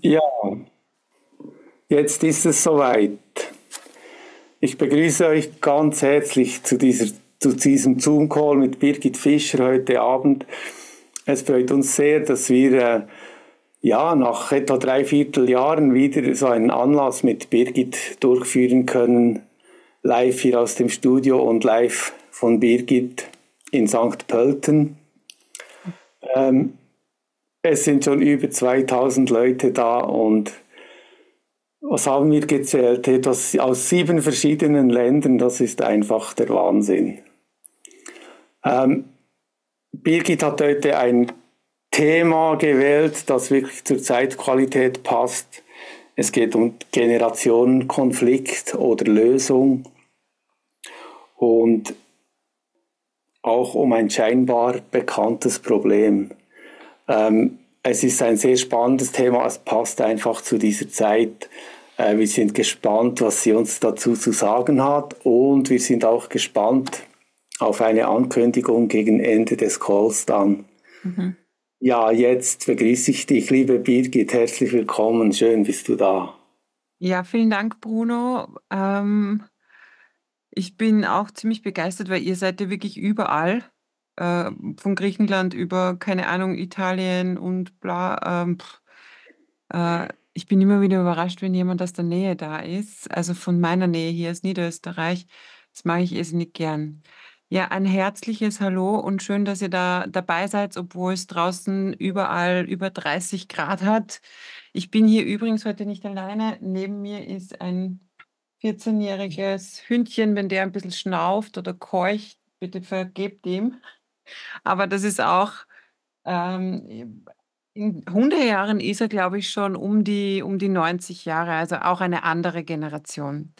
Ja. ja, jetzt ist es soweit. Ich begrüße euch ganz herzlich zu, dieser, zu diesem Zoom-Call mit Birgit Fischer heute Abend. Es freut uns sehr, dass wir äh, ja, nach etwa dreiviertel Jahren wieder so einen Anlass mit Birgit durchführen können. Live hier aus dem Studio und live von Birgit in St. Pölten. Ähm, es sind schon über 2000 Leute da und was haben wir gezählt? Etwas aus sieben verschiedenen Ländern, das ist einfach der Wahnsinn. Ähm, Birgit hat heute ein Thema gewählt, das wirklich zur Zeitqualität passt. Es geht um Generationenkonflikt oder Lösung und auch um ein scheinbar bekanntes Problem. Ähm, es ist ein sehr spannendes Thema, es passt einfach zu dieser Zeit. Äh, wir sind gespannt, was sie uns dazu zu sagen hat und wir sind auch gespannt auf eine Ankündigung gegen Ende des Calls dann. Mhm. Ja, jetzt begrüße ich dich, liebe Birgit, herzlich willkommen, schön bist du da. Ja, vielen Dank, Bruno. Ähm, ich bin auch ziemlich begeistert, weil ihr seid ja wirklich überall ähm, von Griechenland über, keine Ahnung, Italien und bla. Ähm, pff, äh, ich bin immer wieder überrascht, wenn jemand aus der Nähe da ist. Also von meiner Nähe hier aus Niederösterreich. Das mag ich irrsinnig gern. Ja, ein herzliches Hallo und schön, dass ihr da dabei seid, obwohl es draußen überall über 30 Grad hat. Ich bin hier übrigens heute nicht alleine. Neben mir ist ein 14-jähriges Hündchen. Wenn der ein bisschen schnauft oder keucht, bitte vergebt ihm. Aber das ist auch, ähm, in Hundejahren ist er, glaube ich, schon um die, um die 90 Jahre, also auch eine andere Generation.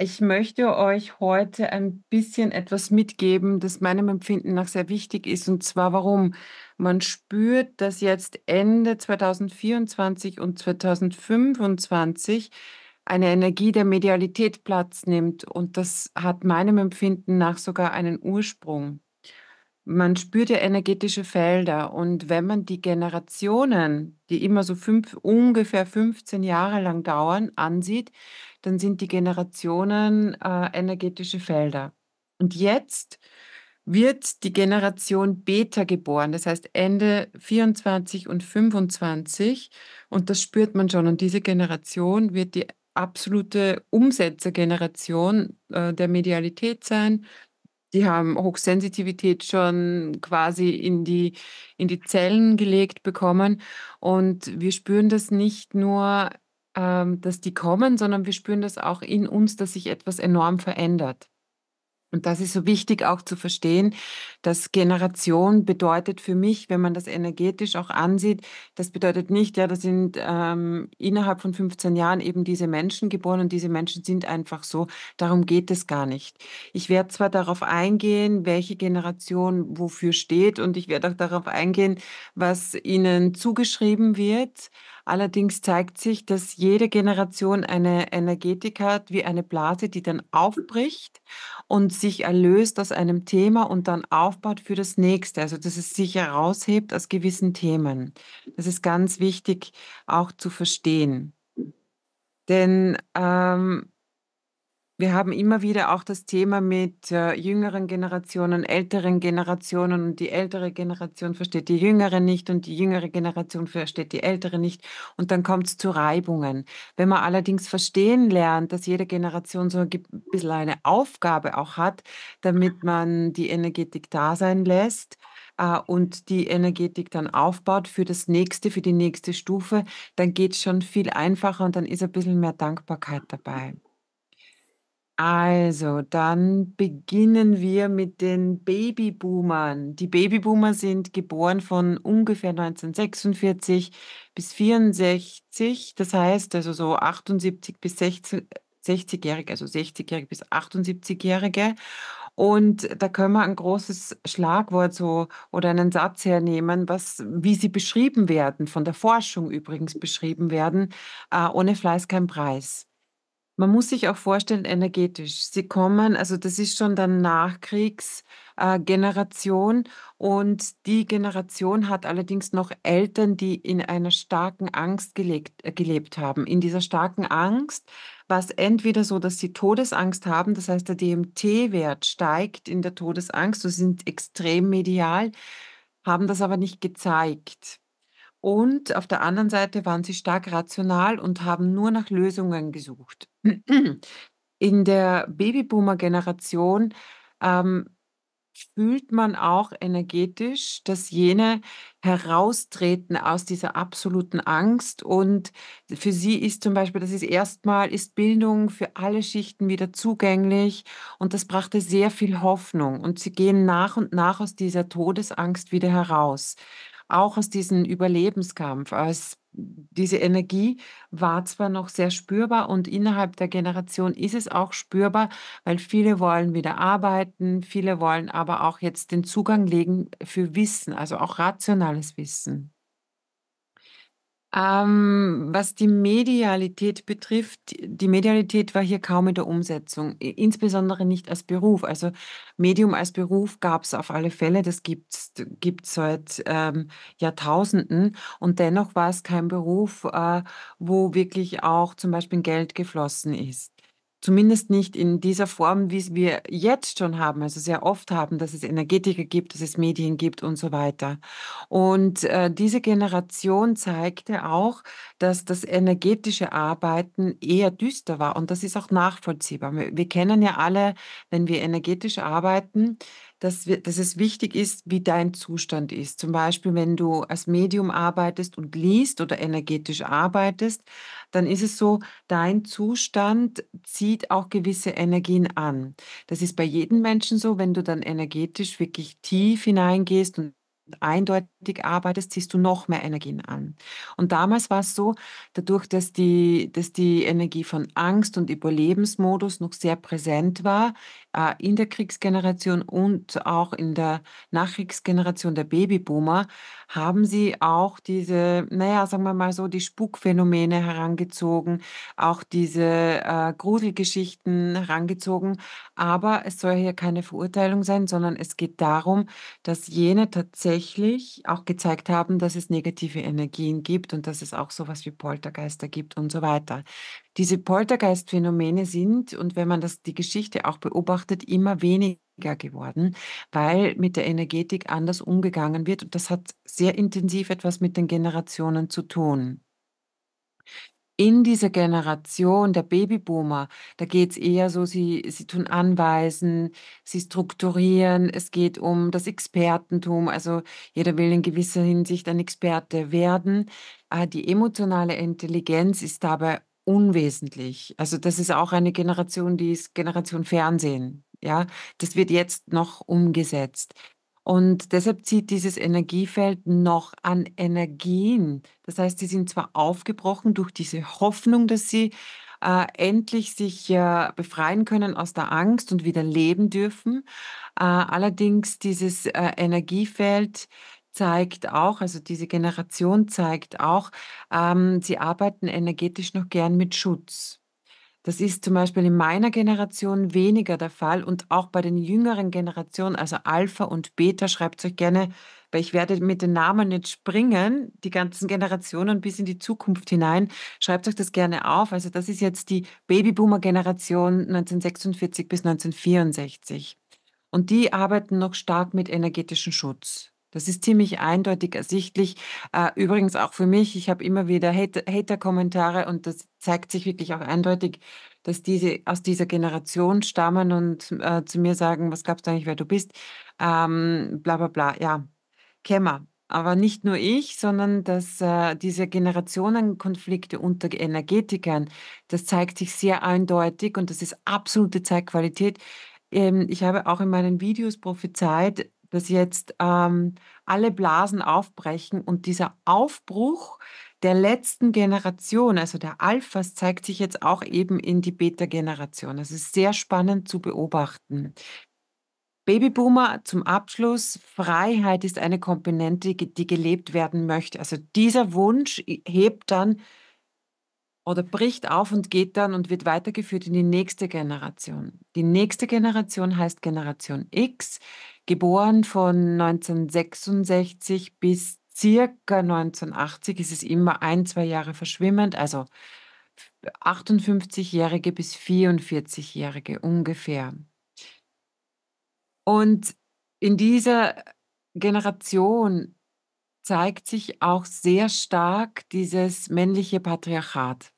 Ich möchte euch heute ein bisschen etwas mitgeben, das meinem Empfinden nach sehr wichtig ist, und zwar warum. Man spürt, dass jetzt Ende 2024 und 2025 eine Energie der Medialität Platz nimmt. Und das hat meinem Empfinden nach sogar einen Ursprung man spürt ja energetische Felder und wenn man die Generationen, die immer so fünf, ungefähr 15 Jahre lang dauern, ansieht, dann sind die Generationen äh, energetische Felder. Und jetzt wird die Generation Beta geboren, das heißt Ende 24 und 25 und das spürt man schon. Und diese Generation wird die absolute Umsetzergeneration äh, der Medialität sein, die haben Hochsensitivität schon quasi in die, in die Zellen gelegt bekommen. Und wir spüren das nicht nur, ähm, dass die kommen, sondern wir spüren das auch in uns, dass sich etwas enorm verändert. Und das ist so wichtig auch zu verstehen, dass Generation bedeutet für mich, wenn man das energetisch auch ansieht, das bedeutet nicht, ja, da sind ähm, innerhalb von 15 Jahren eben diese Menschen geboren und diese Menschen sind einfach so. Darum geht es gar nicht. Ich werde zwar darauf eingehen, welche Generation wofür steht und ich werde auch darauf eingehen, was ihnen zugeschrieben wird, Allerdings zeigt sich, dass jede Generation eine Energetik hat, wie eine Blase, die dann aufbricht und sich erlöst aus einem Thema und dann aufbaut für das nächste. Also, dass es sich heraushebt aus gewissen Themen. Das ist ganz wichtig auch zu verstehen. Denn ähm, wir haben immer wieder auch das Thema mit äh, jüngeren Generationen, älteren Generationen und die ältere Generation versteht die jüngere nicht und die jüngere Generation versteht die ältere nicht und dann kommt es zu Reibungen. Wenn man allerdings verstehen lernt, dass jede Generation so ein bisschen eine Aufgabe auch hat, damit man die Energetik da sein lässt, äh, und die Energetik dann aufbaut für das nächste, für die nächste Stufe, dann geht es schon viel einfacher und dann ist ein bisschen mehr Dankbarkeit dabei. Also, dann beginnen wir mit den Babyboomern. Die Babyboomer sind geboren von ungefähr 1946 bis 64. Das heißt, also so 78 bis 60-Jährige, also 60-Jährige bis 78-Jährige. Und da können wir ein großes Schlagwort so oder einen Satz hernehmen, was, wie sie beschrieben werden, von der Forschung übrigens beschrieben werden, äh, ohne Fleiß kein Preis. Man muss sich auch vorstellen, energetisch. Sie kommen, also das ist schon dann Nachkriegsgeneration äh, und die Generation hat allerdings noch Eltern, die in einer starken Angst gelegt, äh, gelebt haben. In dieser starken Angst war es entweder so, dass sie Todesangst haben, das heißt der DMT-Wert steigt in der Todesangst, so sind extrem medial, haben das aber nicht gezeigt und auf der anderen Seite waren sie stark rational und haben nur nach Lösungen gesucht. In der Babyboomer-Generation ähm, fühlt man auch energetisch, dass jene heraustreten aus dieser absoluten Angst. Und für sie ist zum Beispiel, das ist erstmal, ist Bildung für alle Schichten wieder zugänglich. Und das brachte sehr viel Hoffnung. Und sie gehen nach und nach aus dieser Todesangst wieder heraus auch aus diesem Überlebenskampf, aus diese Energie war zwar noch sehr spürbar und innerhalb der Generation ist es auch spürbar, weil viele wollen wieder arbeiten, viele wollen aber auch jetzt den Zugang legen für Wissen, also auch rationales Wissen. Ähm, was die Medialität betrifft, die Medialität war hier kaum in der Umsetzung, insbesondere nicht als Beruf. Also Medium als Beruf gab es auf alle Fälle, das gibt es seit ähm, Jahrtausenden und dennoch war es kein Beruf, äh, wo wirklich auch zum Beispiel Geld geflossen ist. Zumindest nicht in dieser Form, wie wir jetzt schon haben, also sehr oft haben, dass es Energetiker gibt, dass es Medien gibt und so weiter. Und äh, diese Generation zeigte auch, dass das energetische Arbeiten eher düster war. Und das ist auch nachvollziehbar. Wir, wir kennen ja alle, wenn wir energetisch arbeiten, dass, wir, dass es wichtig ist, wie dein Zustand ist. Zum Beispiel, wenn du als Medium arbeitest und liest oder energetisch arbeitest, dann ist es so, dein Zustand zieht auch gewisse Energien an. Das ist bei jedem Menschen so, wenn du dann energetisch wirklich tief hineingehst und eindeutig arbeitest, ziehst du noch mehr Energien an. Und damals war es so, dadurch, dass die, dass die Energie von Angst und Überlebensmodus noch sehr präsent war, äh, in der Kriegsgeneration und auch in der Nachkriegsgeneration der Babyboomer, haben sie auch diese, naja, sagen wir mal so, die Spukphänomene herangezogen, auch diese äh, Gruselgeschichten herangezogen. Aber es soll hier keine Verurteilung sein, sondern es geht darum, dass jene tatsächlich auch gezeigt haben, dass es negative Energien gibt und dass es auch sowas wie Poltergeister gibt und so weiter. Diese Poltergeistphänomene sind, und wenn man das, die Geschichte auch beobachtet, immer weniger geworden, weil mit der Energetik anders umgegangen wird. Und das hat sehr intensiv etwas mit den Generationen zu tun in dieser Generation der Babyboomer, da geht es eher so, sie, sie tun Anweisen, sie strukturieren, es geht um das Expertentum, also jeder will in gewisser Hinsicht ein Experte werden. Ah, die emotionale Intelligenz ist dabei unwesentlich. Also das ist auch eine Generation, die ist Generation Fernsehen. Ja, das wird jetzt noch umgesetzt. Und deshalb zieht dieses Energiefeld noch an Energien. Das heißt, sie sind zwar aufgebrochen durch diese Hoffnung, dass sie äh, endlich sich äh, befreien können aus der Angst und wieder leben dürfen. Äh, allerdings dieses äh, Energiefeld zeigt auch, also diese Generation zeigt auch, ähm, sie arbeiten energetisch noch gern mit Schutz. Das ist zum Beispiel in meiner Generation weniger der Fall und auch bei den jüngeren Generationen, also Alpha und Beta, schreibt es euch gerne, weil ich werde mit den Namen nicht springen, die ganzen Generationen bis in die Zukunft hinein. Schreibt euch das gerne auf. Also das ist jetzt die Babyboomer-Generation 1946 bis 1964. Und die arbeiten noch stark mit energetischem Schutz. Das ist ziemlich eindeutig ersichtlich. Äh, übrigens auch für mich, ich habe immer wieder Hater-Kommentare und das zeigt sich wirklich auch eindeutig, dass diese aus dieser Generation stammen und äh, zu mir sagen, was glaubst du eigentlich, wer du bist? Ähm, bla bla bla, ja, Kämmer. Aber nicht nur ich, sondern dass äh, diese Generationenkonflikte unter Energetikern, das zeigt sich sehr eindeutig und das ist absolute Zeitqualität. Ähm, ich habe auch in meinen Videos prophezeit, dass jetzt ähm, alle Blasen aufbrechen und dieser Aufbruch der letzten Generation, also der Alphas, zeigt sich jetzt auch eben in die Beta-Generation. Das ist sehr spannend zu beobachten. Babyboomer zum Abschluss. Freiheit ist eine Komponente, die gelebt werden möchte. Also dieser Wunsch hebt dann oder bricht auf und geht dann und wird weitergeführt in die nächste Generation. Die nächste Generation heißt Generation X, geboren von 1966 bis circa 1980, ist es immer ein, zwei Jahre verschwimmend, also 58-Jährige bis 44-Jährige ungefähr. Und in dieser Generation zeigt sich auch sehr stark dieses männliche Patriarchat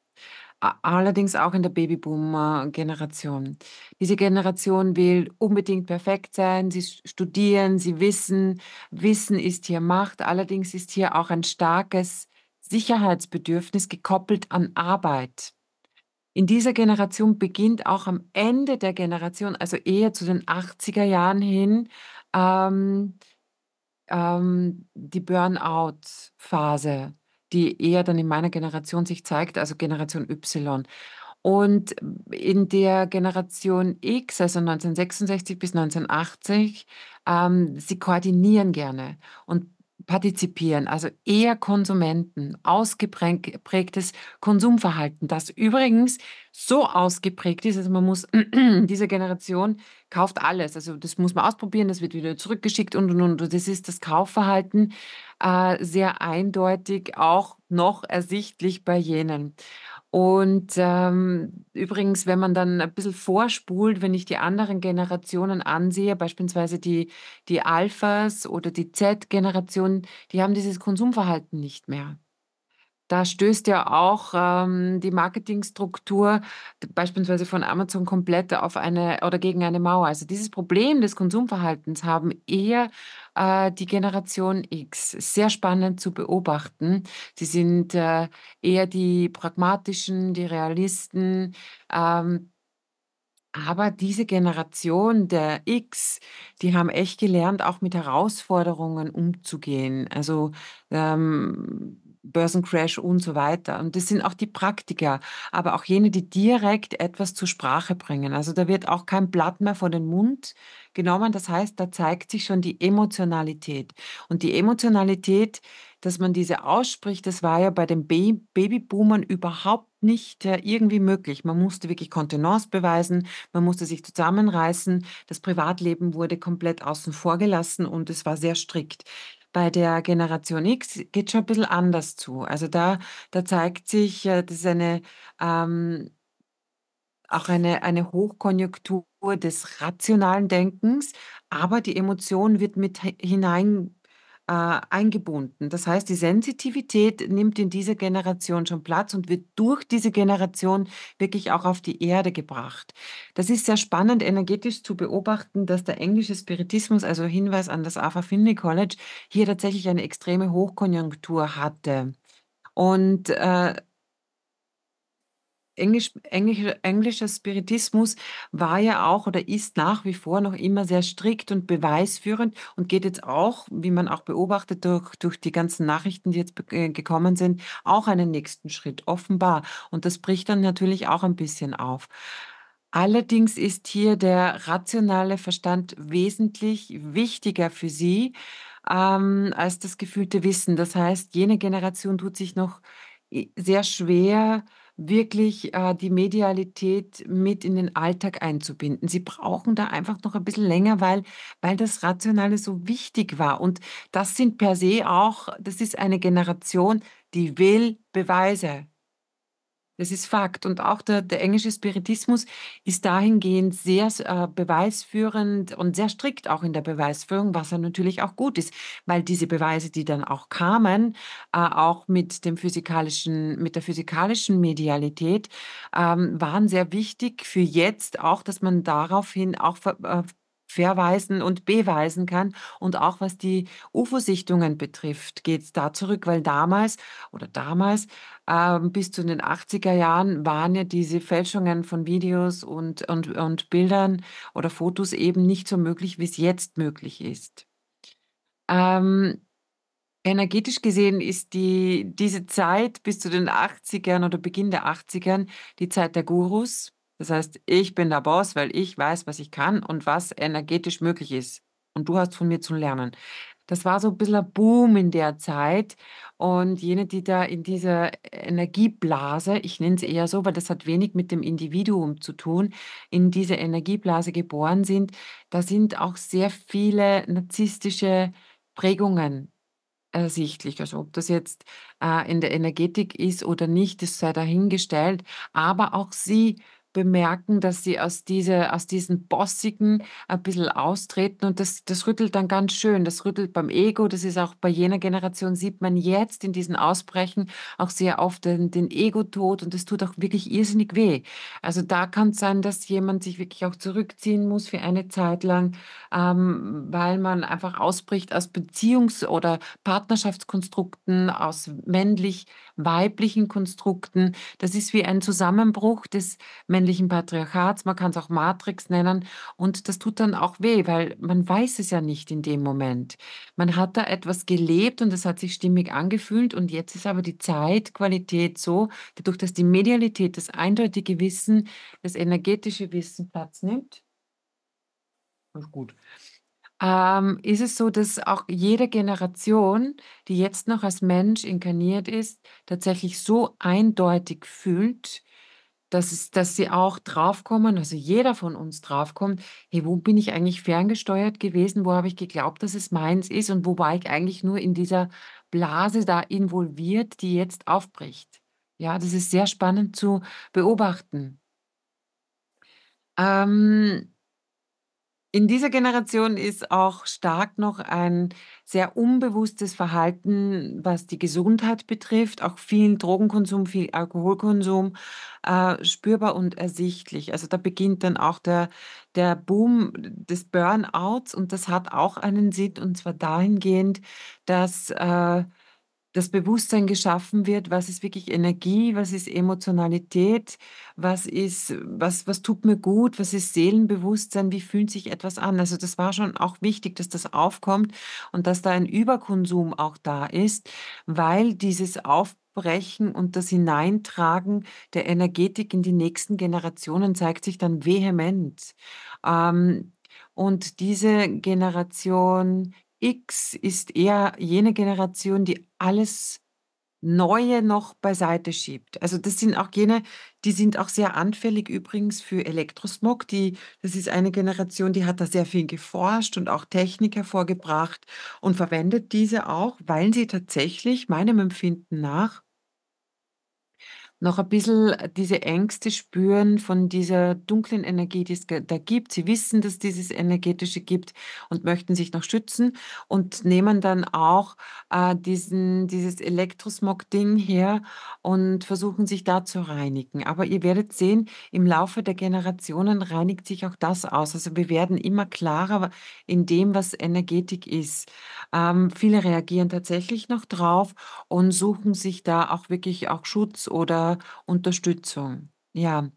allerdings auch in der Babyboomer-Generation. Diese Generation will unbedingt perfekt sein, sie studieren, sie wissen, Wissen ist hier Macht, allerdings ist hier auch ein starkes Sicherheitsbedürfnis gekoppelt an Arbeit. In dieser Generation beginnt auch am Ende der Generation, also eher zu den 80er Jahren hin, ähm, ähm, die Burnout-Phase die eher dann in meiner Generation sich zeigt, also Generation Y. Und in der Generation X, also 1966 bis 1980, ähm, sie koordinieren gerne und partizipieren, also eher Konsumenten, ausgeprägtes Konsumverhalten, das übrigens so ausgeprägt ist, also man muss, diese Generation kauft alles, also das muss man ausprobieren, das wird wieder zurückgeschickt und und und. Das ist das Kaufverhalten äh, sehr eindeutig auch noch ersichtlich bei jenen. Und ähm, übrigens, wenn man dann ein bisschen vorspult, wenn ich die anderen Generationen ansehe, beispielsweise die, die Alphas oder die Z-Generation, die haben dieses Konsumverhalten nicht mehr. Da stößt ja auch ähm, die Marketingstruktur beispielsweise von Amazon komplett auf eine oder gegen eine Mauer. Also dieses Problem des Konsumverhaltens haben eher äh, die Generation X. Sehr spannend zu beobachten. Sie sind äh, eher die pragmatischen, die Realisten. Ähm, aber diese Generation der X, die haben echt gelernt, auch mit Herausforderungen umzugehen. Also ähm, Börsencrash und so weiter. Und das sind auch die Praktiker, aber auch jene, die direkt etwas zur Sprache bringen. Also da wird auch kein Blatt mehr vor den Mund genommen. Das heißt, da zeigt sich schon die Emotionalität. Und die Emotionalität, dass man diese ausspricht, das war ja bei den Babyboomern überhaupt nicht äh, irgendwie möglich. Man musste wirklich Kontenance beweisen, man musste sich zusammenreißen. Das Privatleben wurde komplett außen vor gelassen und es war sehr strikt. Bei der Generation X geht schon ein bisschen anders zu. Also da, da zeigt sich, äh, das ist eine, ähm, auch eine, eine Hochkonjunktur des rationalen Denkens, aber die Emotion wird mit hinein äh, eingebunden. Das heißt, die Sensitivität nimmt in dieser Generation schon Platz und wird durch diese Generation wirklich auch auf die Erde gebracht. Das ist sehr spannend, energetisch zu beobachten, dass der englische Spiritismus, also Hinweis an das Arthur Finley College, hier tatsächlich eine extreme Hochkonjunktur hatte. Und äh, Englisch, Englisch, englischer Spiritismus war ja auch oder ist nach wie vor noch immer sehr strikt und beweisführend und geht jetzt auch, wie man auch beobachtet durch, durch die ganzen Nachrichten, die jetzt äh, gekommen sind, auch einen nächsten Schritt, offenbar. Und das bricht dann natürlich auch ein bisschen auf. Allerdings ist hier der rationale Verstand wesentlich wichtiger für Sie ähm, als das gefühlte Wissen. Das heißt, jene Generation tut sich noch sehr schwer, wirklich äh, die Medialität mit in den Alltag einzubinden. Sie brauchen da einfach noch ein bisschen länger, weil, weil das Rationale so wichtig war. Und das sind per se auch, das ist eine Generation, die will Beweise. Das ist Fakt. Und auch der, der englische Spiritismus ist dahingehend sehr äh, beweisführend und sehr strikt auch in der Beweisführung, was ja natürlich auch gut ist, weil diese Beweise, die dann auch kamen, äh, auch mit dem physikalischen, mit der physikalischen Medialität, ähm, waren sehr wichtig für jetzt auch, dass man daraufhin auch ver, äh, verweisen und beweisen kann. Und auch was die UFO-Sichtungen betrifft, geht es da zurück, weil damals oder damals ähm, bis zu den 80er Jahren waren ja diese Fälschungen von Videos und, und, und Bildern oder Fotos eben nicht so möglich, wie es jetzt möglich ist. Ähm, energetisch gesehen ist die, diese Zeit bis zu den 80ern oder Beginn der 80ern die Zeit der Gurus das heißt, ich bin der Boss, weil ich weiß, was ich kann und was energetisch möglich ist. Und du hast von mir zu lernen. Das war so ein bisschen ein Boom in der Zeit. Und jene, die da in dieser Energieblase, ich nenne es eher so, weil das hat wenig mit dem Individuum zu tun, in dieser Energieblase geboren sind, da sind auch sehr viele narzisstische Prägungen ersichtlich. Also ob das jetzt äh, in der Energetik ist oder nicht, das sei dahingestellt. Aber auch sie bemerken, dass sie aus, diese, aus diesen Bossigen ein bisschen austreten und das, das rüttelt dann ganz schön. Das rüttelt beim Ego, das ist auch bei jener Generation, sieht man jetzt in diesen Ausbrechen auch sehr oft den, den Ego-Tod und das tut auch wirklich irrsinnig weh. Also da kann es sein, dass jemand sich wirklich auch zurückziehen muss für eine Zeit lang, ähm, weil man einfach ausbricht aus Beziehungs- oder Partnerschaftskonstrukten, aus männlich, weiblichen Konstrukten. Das ist wie ein Zusammenbruch des männlichen Patriarchats, man kann es auch Matrix nennen. Und das tut dann auch weh, weil man weiß es ja nicht in dem Moment. Man hat da etwas gelebt und es hat sich stimmig angefühlt. Und jetzt ist aber die Zeitqualität so, dadurch, dass die Medialität, das eindeutige Wissen, das energetische Wissen Platz nimmt. Das ist gut ähm, ist es so, dass auch jede Generation, die jetzt noch als Mensch inkarniert ist, tatsächlich so eindeutig fühlt, dass, es, dass sie auch draufkommen, also jeder von uns draufkommt, hey, wo bin ich eigentlich ferngesteuert gewesen, wo habe ich geglaubt, dass es meins ist und wo war ich eigentlich nur in dieser Blase da involviert, die jetzt aufbricht. Ja, das ist sehr spannend zu beobachten. Ähm, in dieser Generation ist auch stark noch ein sehr unbewusstes Verhalten, was die Gesundheit betrifft, auch viel Drogenkonsum, viel Alkoholkonsum äh, spürbar und ersichtlich. Also da beginnt dann auch der, der Boom des Burnouts und das hat auch einen Sinn und zwar dahingehend, dass äh, das Bewusstsein geschaffen wird, was ist wirklich Energie, was ist Emotionalität, was ist, was, was tut mir gut, was ist Seelenbewusstsein, wie fühlt sich etwas an. Also das war schon auch wichtig, dass das aufkommt und dass da ein Überkonsum auch da ist, weil dieses Aufbrechen und das Hineintragen der Energetik in die nächsten Generationen zeigt sich dann vehement. Ähm, und diese Generation X ist eher jene Generation, die alles Neue noch beiseite schiebt. Also das sind auch jene, die sind auch sehr anfällig übrigens für Elektrosmog. Die, das ist eine Generation, die hat da sehr viel geforscht und auch Technik hervorgebracht und verwendet diese auch, weil sie tatsächlich meinem Empfinden nach noch ein bisschen äh, diese Ängste spüren von dieser dunklen Energie, die es da gibt. Sie wissen, dass dieses energetische gibt und möchten sich noch schützen und nehmen dann auch äh, diesen, dieses Elektrosmog-Ding her und versuchen sich da zu reinigen. Aber ihr werdet sehen, im Laufe der Generationen reinigt sich auch das aus. Also wir werden immer klarer in dem, was Energetik ist. Ähm, viele reagieren tatsächlich noch drauf und suchen sich da auch wirklich auch Schutz oder Unterstützung. Ja,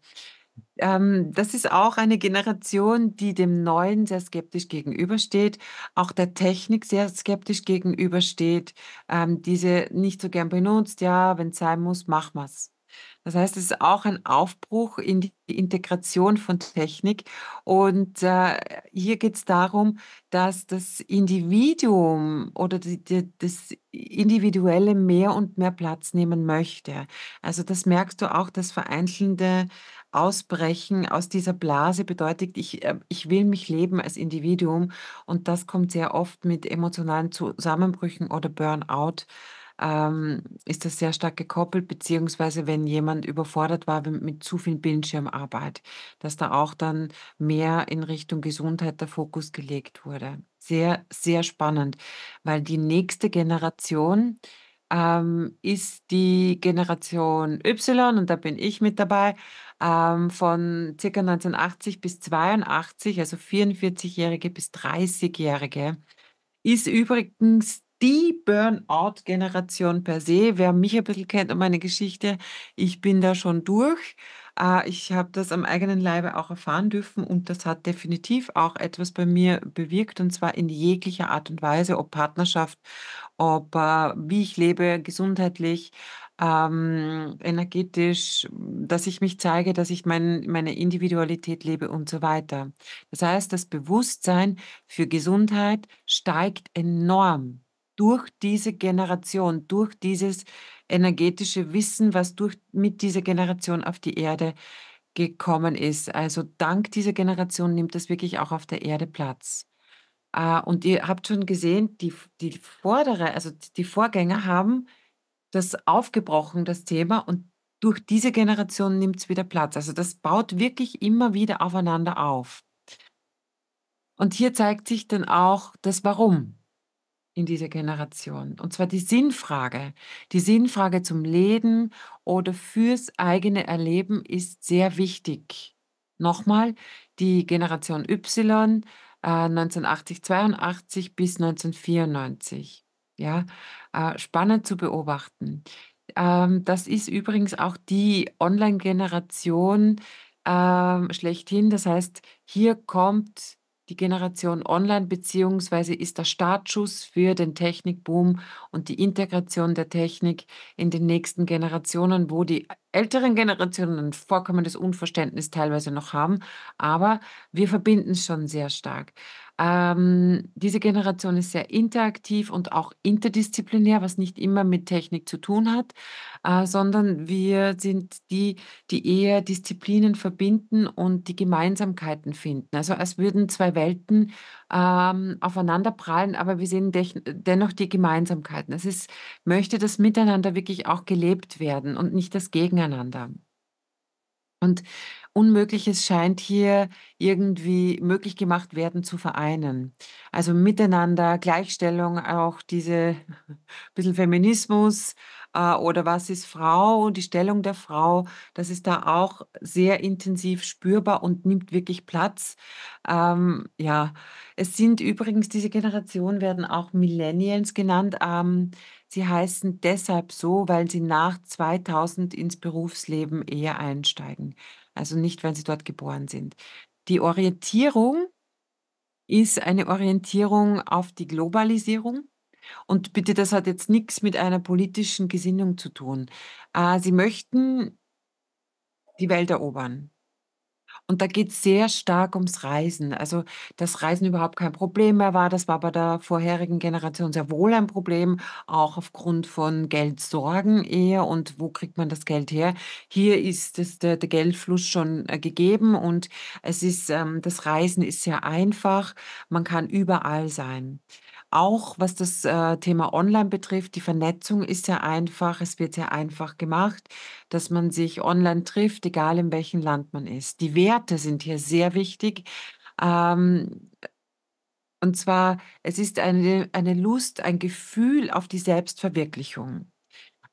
ähm, das ist auch eine Generation, die dem Neuen sehr skeptisch gegenübersteht, auch der Technik sehr skeptisch gegenübersteht, ähm, diese nicht so gern benutzt, ja, wenn es sein muss, mach mal's. Das heißt, es ist auch ein Aufbruch in die Integration von Technik. Und äh, hier geht es darum, dass das Individuum oder die, die, das Individuelle mehr und mehr Platz nehmen möchte. Also das merkst du auch, das vereinzelnde Ausbrechen aus dieser Blase bedeutet, ich, äh, ich will mich leben als Individuum. Und das kommt sehr oft mit emotionalen Zusammenbrüchen oder Burnout ähm, ist das sehr stark gekoppelt, beziehungsweise wenn jemand überfordert war mit zu viel Bildschirmarbeit, dass da auch dann mehr in Richtung Gesundheit der Fokus gelegt wurde. Sehr, sehr spannend, weil die nächste Generation ähm, ist die Generation Y und da bin ich mit dabei, ähm, von ca. 1980 bis 82, also 44-Jährige bis 30-Jährige, ist übrigens die Burnout-Generation per se. Wer mich ein bisschen kennt und meine Geschichte, ich bin da schon durch. Ah, ich habe das am eigenen Leibe auch erfahren dürfen und das hat definitiv auch etwas bei mir bewirkt und zwar in jeglicher Art und Weise, ob Partnerschaft, ob äh, wie ich lebe, gesundheitlich, ähm, energetisch, dass ich mich zeige, dass ich mein, meine Individualität lebe und so weiter. Das heißt, das Bewusstsein für Gesundheit steigt enorm durch diese Generation, durch dieses energetische Wissen, was durch, mit dieser Generation auf die Erde gekommen ist. Also dank dieser Generation nimmt das wirklich auch auf der Erde Platz. Ah, und ihr habt schon gesehen, die, die vordere, also die Vorgänger haben das aufgebrochen, das Thema, und durch diese Generation nimmt es wieder Platz. Also das baut wirklich immer wieder aufeinander auf. Und hier zeigt sich dann auch das Warum in dieser Generation. Und zwar die Sinnfrage. Die Sinnfrage zum Leben oder fürs eigene Erleben ist sehr wichtig. Nochmal, die Generation Y äh, 1980, 82 bis 1994. Ja, äh, spannend zu beobachten. Ähm, das ist übrigens auch die Online-Generation äh, schlechthin. Das heißt, hier kommt die Generation Online beziehungsweise ist der Startschuss für den Technikboom und die Integration der Technik in den nächsten Generationen, wo die älteren Generationen ein vorkommendes Unverständnis teilweise noch haben. Aber wir verbinden es schon sehr stark. Ähm, diese Generation ist sehr interaktiv und auch interdisziplinär, was nicht immer mit Technik zu tun hat, äh, sondern wir sind die, die eher Disziplinen verbinden und die Gemeinsamkeiten finden. Also als würden zwei Welten ähm, aufeinander prallen, aber wir sehen dennoch die Gemeinsamkeiten. Es ist, möchte das Miteinander wirklich auch gelebt werden und nicht das Gegeneinander. Und Unmögliches scheint hier irgendwie möglich gemacht werden zu vereinen. Also miteinander, Gleichstellung, auch diese bisschen Feminismus äh, oder was ist Frau und die Stellung der Frau, das ist da auch sehr intensiv spürbar und nimmt wirklich Platz. Ähm, ja, es sind übrigens, diese Generation werden auch Millennials genannt. Ähm, Sie heißen deshalb so, weil sie nach 2000 ins Berufsleben eher einsteigen also nicht, weil sie dort geboren sind. Die Orientierung ist eine Orientierung auf die Globalisierung. Und bitte, das hat jetzt nichts mit einer politischen Gesinnung zu tun. Ah, sie möchten die Welt erobern. Und da geht es sehr stark ums Reisen. Also, dass Reisen überhaupt kein Problem mehr war, das war bei der vorherigen Generation sehr wohl ein Problem, auch aufgrund von Geldsorgen eher und wo kriegt man das Geld her. Hier ist das, der, der Geldfluss schon äh, gegeben und es ist, ähm, das Reisen ist sehr einfach. Man kann überall sein auch was das äh, Thema Online betrifft, die Vernetzung ist ja einfach, es wird sehr einfach gemacht, dass man sich online trifft, egal in welchem Land man ist. Die Werte sind hier sehr wichtig. Ähm, und zwar, es ist eine, eine Lust, ein Gefühl auf die Selbstverwirklichung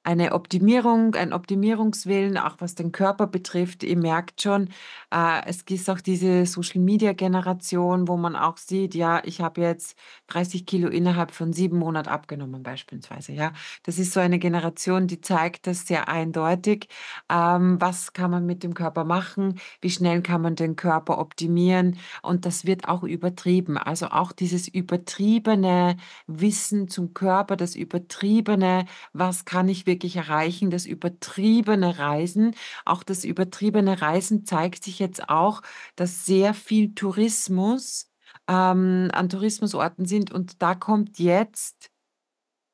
eine Optimierung, ein Optimierungswillen, auch was den Körper betrifft. Ihr merkt schon, äh, es gibt auch diese Social-Media-Generation, wo man auch sieht, ja, ich habe jetzt 30 Kilo innerhalb von sieben Monaten abgenommen beispielsweise. Ja, das ist so eine Generation, die zeigt das sehr eindeutig. Ähm, was kann man mit dem Körper machen? Wie schnell kann man den Körper optimieren? Und das wird auch übertrieben. Also auch dieses übertriebene Wissen zum Körper, das übertriebene, was kann ich wirklich wirklich erreichen, das übertriebene Reisen. Auch das übertriebene Reisen zeigt sich jetzt auch, dass sehr viel Tourismus ähm, an Tourismusorten sind und da kommt jetzt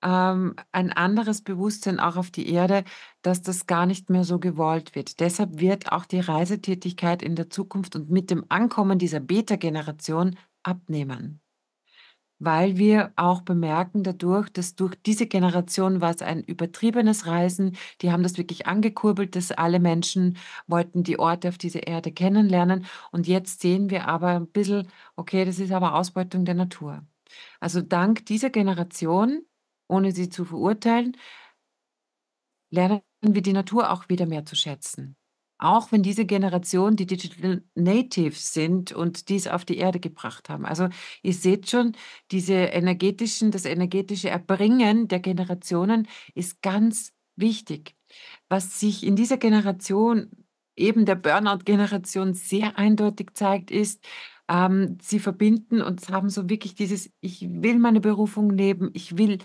ähm, ein anderes Bewusstsein auch auf die Erde, dass das gar nicht mehr so gewollt wird. Deshalb wird auch die Reisetätigkeit in der Zukunft und mit dem Ankommen dieser Beta-Generation abnehmen weil wir auch bemerken dadurch, dass durch diese Generation war es ein übertriebenes Reisen. Die haben das wirklich angekurbelt, dass alle Menschen wollten die Orte auf dieser Erde kennenlernen. Und jetzt sehen wir aber ein bisschen, okay, das ist aber Ausbeutung der Natur. Also dank dieser Generation, ohne sie zu verurteilen, lernen wir die Natur auch wieder mehr zu schätzen auch wenn diese Generation die Digital Natives sind und dies auf die Erde gebracht haben. Also ihr seht schon, diese energetischen, das energetische Erbringen der Generationen ist ganz wichtig. Was sich in dieser Generation, eben der Burnout-Generation, sehr eindeutig zeigt, ist, ähm, sie verbinden und haben so wirklich dieses, ich will meine Berufung leben, ich will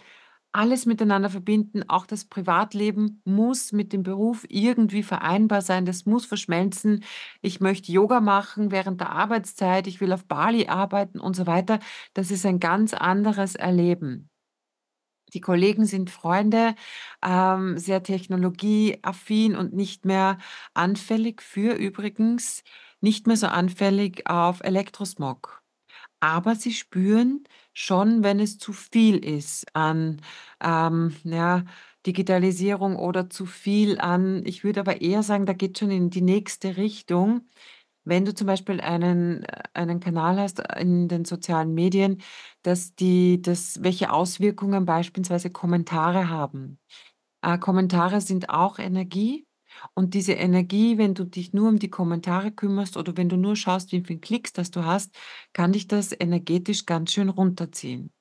alles miteinander verbinden. Auch das Privatleben muss mit dem Beruf irgendwie vereinbar sein. Das muss verschmelzen. Ich möchte Yoga machen während der Arbeitszeit. Ich will auf Bali arbeiten und so weiter. Das ist ein ganz anderes Erleben. Die Kollegen sind Freunde, ähm, sehr technologieaffin und nicht mehr anfällig für übrigens, nicht mehr so anfällig auf Elektrosmog. Aber sie spüren, schon wenn es zu viel ist an ähm, ja, Digitalisierung oder zu viel an, ich würde aber eher sagen, da geht schon in die nächste Richtung. Wenn du zum Beispiel einen, äh, einen Kanal hast äh, in den sozialen Medien, dass die, dass welche Auswirkungen beispielsweise Kommentare haben. Äh, Kommentare sind auch Energie und diese Energie, wenn du dich nur um die Kommentare kümmerst oder wenn du nur schaust, wie viele Klicks das du hast, kann dich das energetisch ganz schön runterziehen.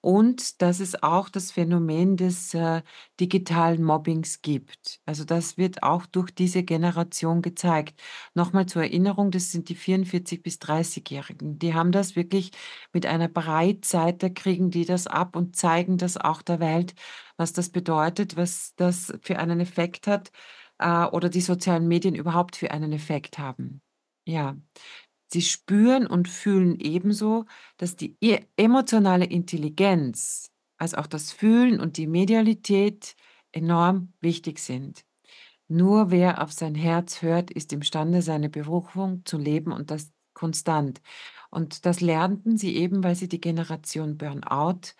Und dass es auch das Phänomen des äh, digitalen Mobbings gibt. Also das wird auch durch diese Generation gezeigt. Nochmal zur Erinnerung, das sind die 44- bis 30-Jährigen. Die haben das wirklich mit einer Breitseite, kriegen die das ab und zeigen das auch der Welt, was das bedeutet, was das für einen Effekt hat äh, oder die sozialen Medien überhaupt für einen Effekt haben. Ja, sie spüren und fühlen ebenso, dass die e-, emotionale Intelligenz als auch das Fühlen und die Medialität enorm wichtig sind. Nur wer auf sein Herz hört, ist imstande, seine Berufung zu leben und das konstant. Und das lernten sie eben, weil sie die Generation Burnout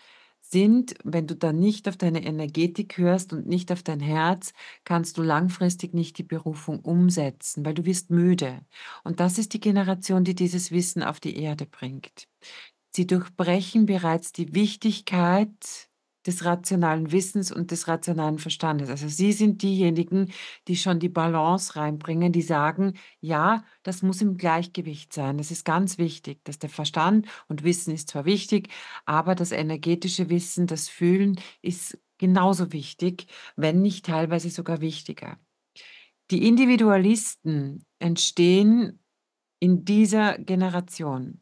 sind, wenn du dann nicht auf deine Energetik hörst und nicht auf dein Herz, kannst du langfristig nicht die Berufung umsetzen, weil du wirst müde. Und das ist die Generation, die dieses Wissen auf die Erde bringt. Sie durchbrechen bereits die Wichtigkeit des rationalen Wissens und des rationalen Verstandes. Also Sie sind diejenigen, die schon die Balance reinbringen, die sagen, ja, das muss im Gleichgewicht sein. Das ist ganz wichtig, dass der Verstand und Wissen ist zwar wichtig, aber das energetische Wissen, das Fühlen ist genauso wichtig, wenn nicht teilweise sogar wichtiger. Die Individualisten entstehen in dieser Generation.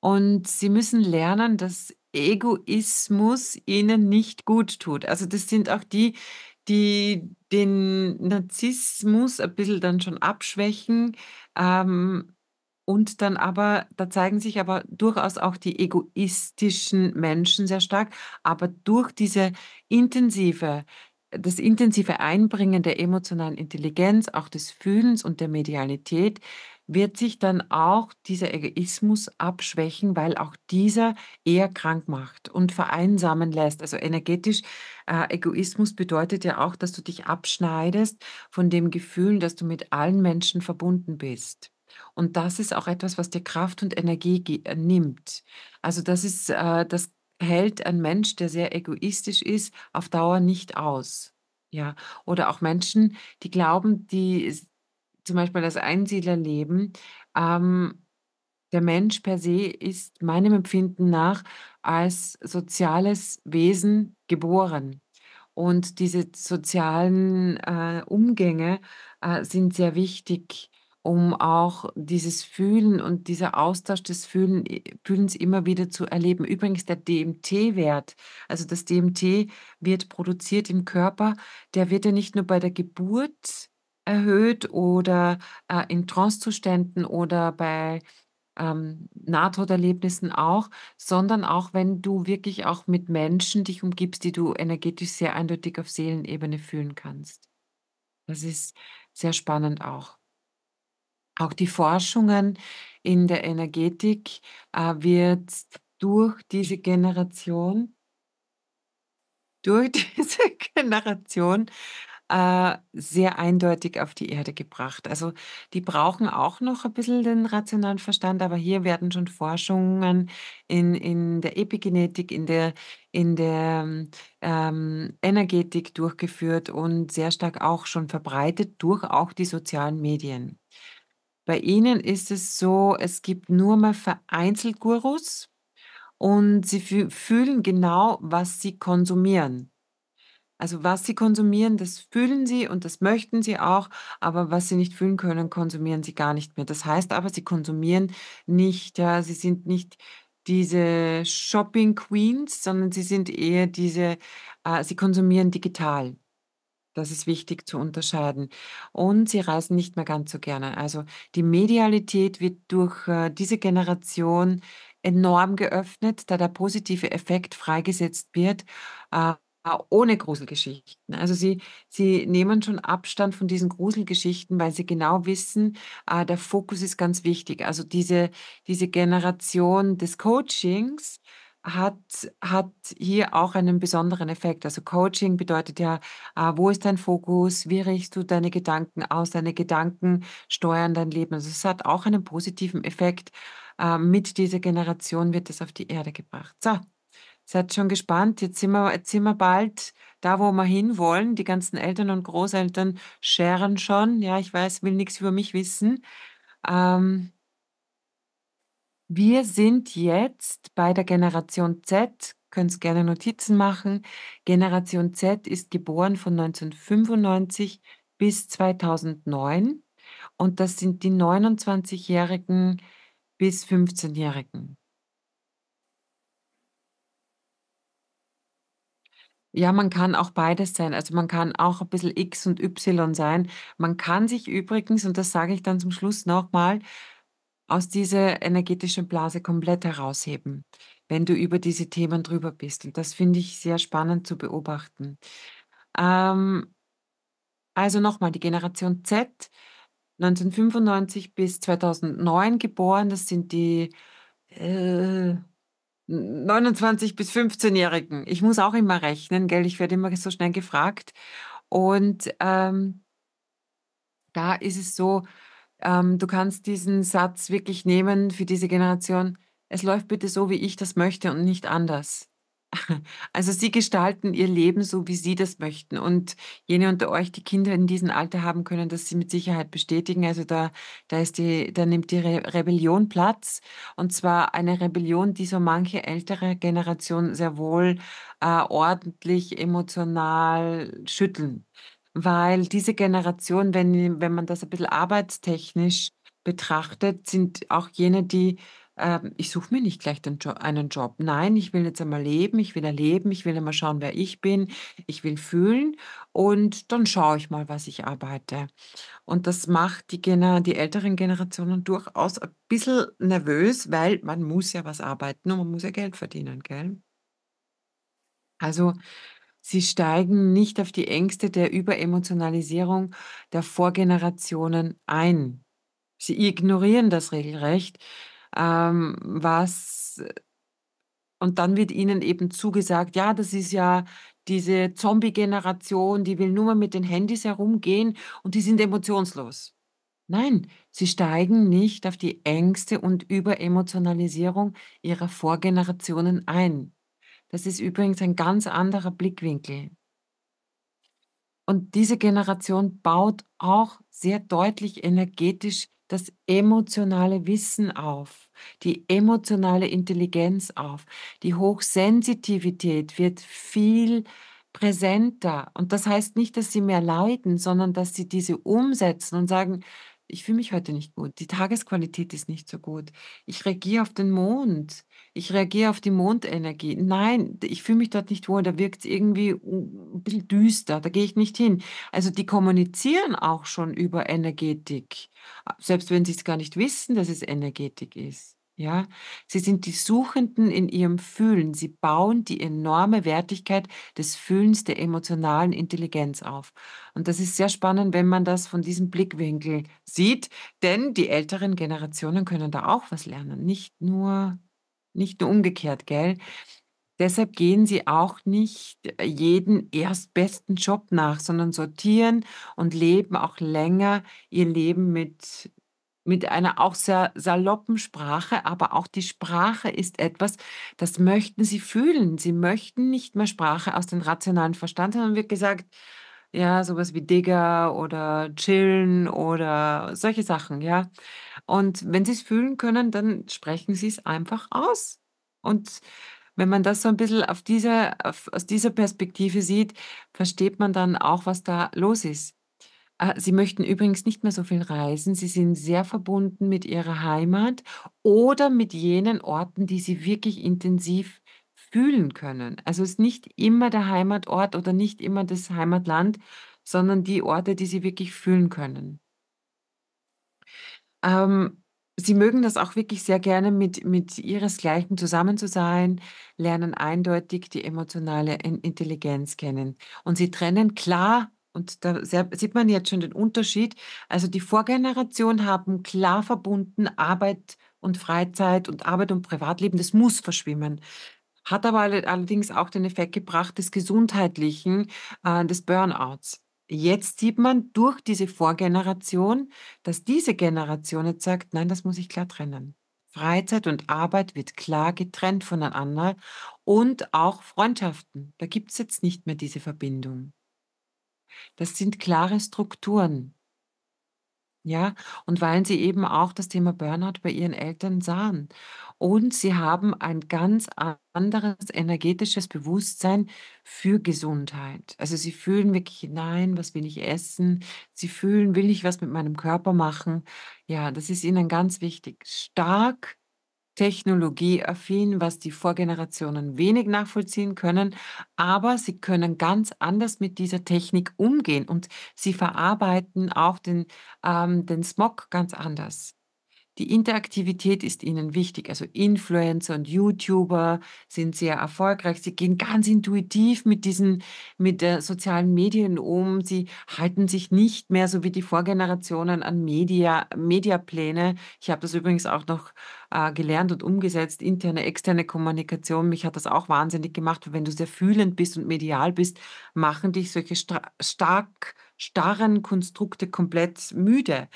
Und sie müssen lernen, dass Egoismus ihnen nicht gut tut. Also das sind auch die, die den Narzissmus ein bisschen dann schon abschwächen. Ähm, und dann aber, da zeigen sich aber durchaus auch die egoistischen Menschen sehr stark. Aber durch diese intensive, das intensive Einbringen der emotionalen Intelligenz, auch des Fühlens und der Medialität, wird sich dann auch dieser Egoismus abschwächen, weil auch dieser eher krank macht und vereinsamen lässt. Also energetisch äh, Egoismus bedeutet ja auch, dass du dich abschneidest von dem Gefühl, dass du mit allen Menschen verbunden bist. Und das ist auch etwas, was dir Kraft und Energie äh, nimmt. Also das ist, äh, das hält ein Mensch, der sehr egoistisch ist, auf Dauer nicht aus. Ja, oder auch Menschen, die glauben, die, zum Beispiel das Einsiedlerleben, ähm, der Mensch per se ist meinem Empfinden nach als soziales Wesen geboren. Und diese sozialen äh, Umgänge äh, sind sehr wichtig, um auch dieses Fühlen und dieser Austausch des Fühlen, äh, Fühlens immer wieder zu erleben. Übrigens der DMT-Wert, also das DMT wird produziert im Körper, der wird ja nicht nur bei der Geburt erhöht oder äh, in Trancezuständen oder bei ähm, Nahtoderlebnissen auch, sondern auch wenn du wirklich auch mit Menschen dich umgibst, die du energetisch sehr eindeutig auf Seelenebene fühlen kannst. Das ist sehr spannend auch. Auch die Forschungen in der Energetik äh, wird durch diese Generation durch diese Generation äh, sehr eindeutig auf die Erde gebracht. Also die brauchen auch noch ein bisschen den rationalen Verstand, aber hier werden schon Forschungen in, in der Epigenetik, in der, in der ähm, Energetik durchgeführt und sehr stark auch schon verbreitet durch auch die sozialen Medien. Bei ihnen ist es so, es gibt nur mal vereinzelt Gurus und sie fühlen genau, was sie konsumieren. Also was sie konsumieren, das fühlen sie und das möchten sie auch, aber was sie nicht fühlen können, konsumieren sie gar nicht mehr. Das heißt aber, sie konsumieren nicht, ja, sie sind nicht diese Shopping Queens, sondern sie sind eher diese, äh, sie konsumieren digital. Das ist wichtig zu unterscheiden. Und sie reisen nicht mehr ganz so gerne. Also die Medialität wird durch äh, diese Generation enorm geöffnet, da der positive Effekt freigesetzt wird. Äh, Ah, ohne Gruselgeschichten. Also sie, sie nehmen schon Abstand von diesen Gruselgeschichten, weil sie genau wissen, äh, der Fokus ist ganz wichtig. Also diese, diese Generation des Coachings hat, hat hier auch einen besonderen Effekt. Also Coaching bedeutet ja, äh, wo ist dein Fokus, wie richtest du deine Gedanken aus, deine Gedanken steuern dein Leben. Also es hat auch einen positiven Effekt. Äh, mit dieser Generation wird es auf die Erde gebracht. So, Seid schon gespannt. Jetzt sind, wir, jetzt sind wir bald da, wo wir hinwollen. Die ganzen Eltern und Großeltern scheren schon. Ja, ich weiß, will nichts über mich wissen. Ähm, wir sind jetzt bei der Generation Z, könnt gerne Notizen machen. Generation Z ist geboren von 1995 bis 2009 und das sind die 29-Jährigen bis 15-Jährigen. Ja, man kann auch beides sein. Also man kann auch ein bisschen X und Y sein. Man kann sich übrigens, und das sage ich dann zum Schluss nochmal, aus dieser energetischen Blase komplett herausheben, wenn du über diese Themen drüber bist. Und das finde ich sehr spannend zu beobachten. Ähm, also nochmal, die Generation Z, 1995 bis 2009 geboren, das sind die... Äh, 29 bis 15-Jährigen. Ich muss auch immer rechnen, gell? Ich werde immer so schnell gefragt. Und ähm, da ist es so, ähm, du kannst diesen Satz wirklich nehmen für diese Generation. Es läuft bitte so, wie ich das möchte und nicht anders. Also sie gestalten ihr Leben so, wie sie das möchten. Und jene unter euch, die Kinder in diesem Alter haben können, das sie mit Sicherheit bestätigen. Also da, da, ist die, da nimmt die Re Rebellion Platz. Und zwar eine Rebellion, die so manche ältere Generation sehr wohl äh, ordentlich, emotional schütteln. Weil diese Generation, wenn, wenn man das ein bisschen arbeitstechnisch betrachtet, sind auch jene, die ähm, ich suche mir nicht gleich jo einen Job. Nein, ich will jetzt einmal leben, ich will erleben, ich will einmal schauen, wer ich bin, ich will fühlen und dann schaue ich mal, was ich arbeite. Und das macht die, Gener die älteren Generationen durchaus ein bisschen nervös, weil man muss ja was arbeiten und man muss ja Geld verdienen, gell? Also sie steigen nicht auf die Ängste der Überemotionalisierung der Vorgenerationen ein. Sie ignorieren das regelrecht, ähm, was und dann wird ihnen eben zugesagt, ja, das ist ja diese Zombie-Generation, die will nur mal mit den Handys herumgehen und die sind emotionslos. Nein, sie steigen nicht auf die Ängste und Überemotionalisierung ihrer Vorgenerationen ein. Das ist übrigens ein ganz anderer Blickwinkel. Und diese Generation baut auch sehr deutlich energetisch das emotionale Wissen auf, die emotionale Intelligenz auf. Die Hochsensitivität wird viel präsenter. Und das heißt nicht, dass sie mehr leiden, sondern dass sie diese umsetzen und sagen, ich fühle mich heute nicht gut. Die Tagesqualität ist nicht so gut. Ich reagiere auf den Mond. Ich reagiere auf die Mondenergie. Nein, ich fühle mich dort nicht wohl. Da wirkt es irgendwie ein bisschen düster. Da gehe ich nicht hin. Also die kommunizieren auch schon über Energetik. Selbst wenn sie es gar nicht wissen, dass es Energetik ist. Ja, sie sind die Suchenden in ihrem Fühlen. Sie bauen die enorme Wertigkeit des Fühlens der emotionalen Intelligenz auf. Und das ist sehr spannend, wenn man das von diesem Blickwinkel sieht, denn die älteren Generationen können da auch was lernen, nicht nur nicht nur umgekehrt, gell? Deshalb gehen sie auch nicht äh, jeden erstbesten Job nach, sondern sortieren und leben auch länger ihr Leben mit mit einer auch sehr saloppen Sprache, aber auch die Sprache ist etwas, das möchten sie fühlen. Sie möchten nicht mehr Sprache aus dem rationalen Verstand, sondern wird gesagt, ja, sowas wie Digger oder Chillen oder solche Sachen, ja. Und wenn sie es fühlen können, dann sprechen sie es einfach aus. Und wenn man das so ein bisschen auf diese, auf, aus dieser Perspektive sieht, versteht man dann auch, was da los ist. Ah, sie möchten übrigens nicht mehr so viel reisen. Sie sind sehr verbunden mit Ihrer Heimat oder mit jenen Orten, die Sie wirklich intensiv fühlen können. Also es ist nicht immer der Heimatort oder nicht immer das Heimatland, sondern die Orte, die Sie wirklich fühlen können. Ähm, sie mögen das auch wirklich sehr gerne, mit, mit ihresgleichen zusammen zu sein, lernen eindeutig die emotionale Intelligenz kennen. Und sie trennen klar und da sieht man jetzt schon den Unterschied. Also die Vorgeneration haben klar verbunden Arbeit und Freizeit und Arbeit und Privatleben. Das muss verschwimmen. Hat aber allerdings auch den Effekt gebracht des gesundheitlichen, äh, des Burnouts. Jetzt sieht man durch diese Vorgeneration, dass diese Generation jetzt sagt, nein, das muss ich klar trennen. Freizeit und Arbeit wird klar getrennt voneinander und auch Freundschaften. Da gibt es jetzt nicht mehr diese Verbindung. Das sind klare Strukturen. Ja, und weil sie eben auch das Thema Burnout bei ihren Eltern sahen. Und sie haben ein ganz anderes energetisches Bewusstsein für Gesundheit. Also sie fühlen wirklich hinein, was will ich essen? Sie fühlen, will ich was mit meinem Körper machen? Ja, das ist ihnen ganz wichtig. Stark technologieaffin, was die Vorgenerationen wenig nachvollziehen können, aber sie können ganz anders mit dieser Technik umgehen und sie verarbeiten auch den, ähm, den Smog ganz anders. Die Interaktivität ist ihnen wichtig. Also Influencer und YouTuber sind sehr erfolgreich. Sie gehen ganz intuitiv mit diesen, mit äh, sozialen Medien um. Sie halten sich nicht mehr so wie die Vorgenerationen an Media, Mediapläne. Ich habe das übrigens auch noch äh, gelernt und umgesetzt. Interne, externe Kommunikation. Mich hat das auch wahnsinnig gemacht. Wenn du sehr fühlend bist und medial bist, machen dich solche stark starren Konstrukte komplett müde.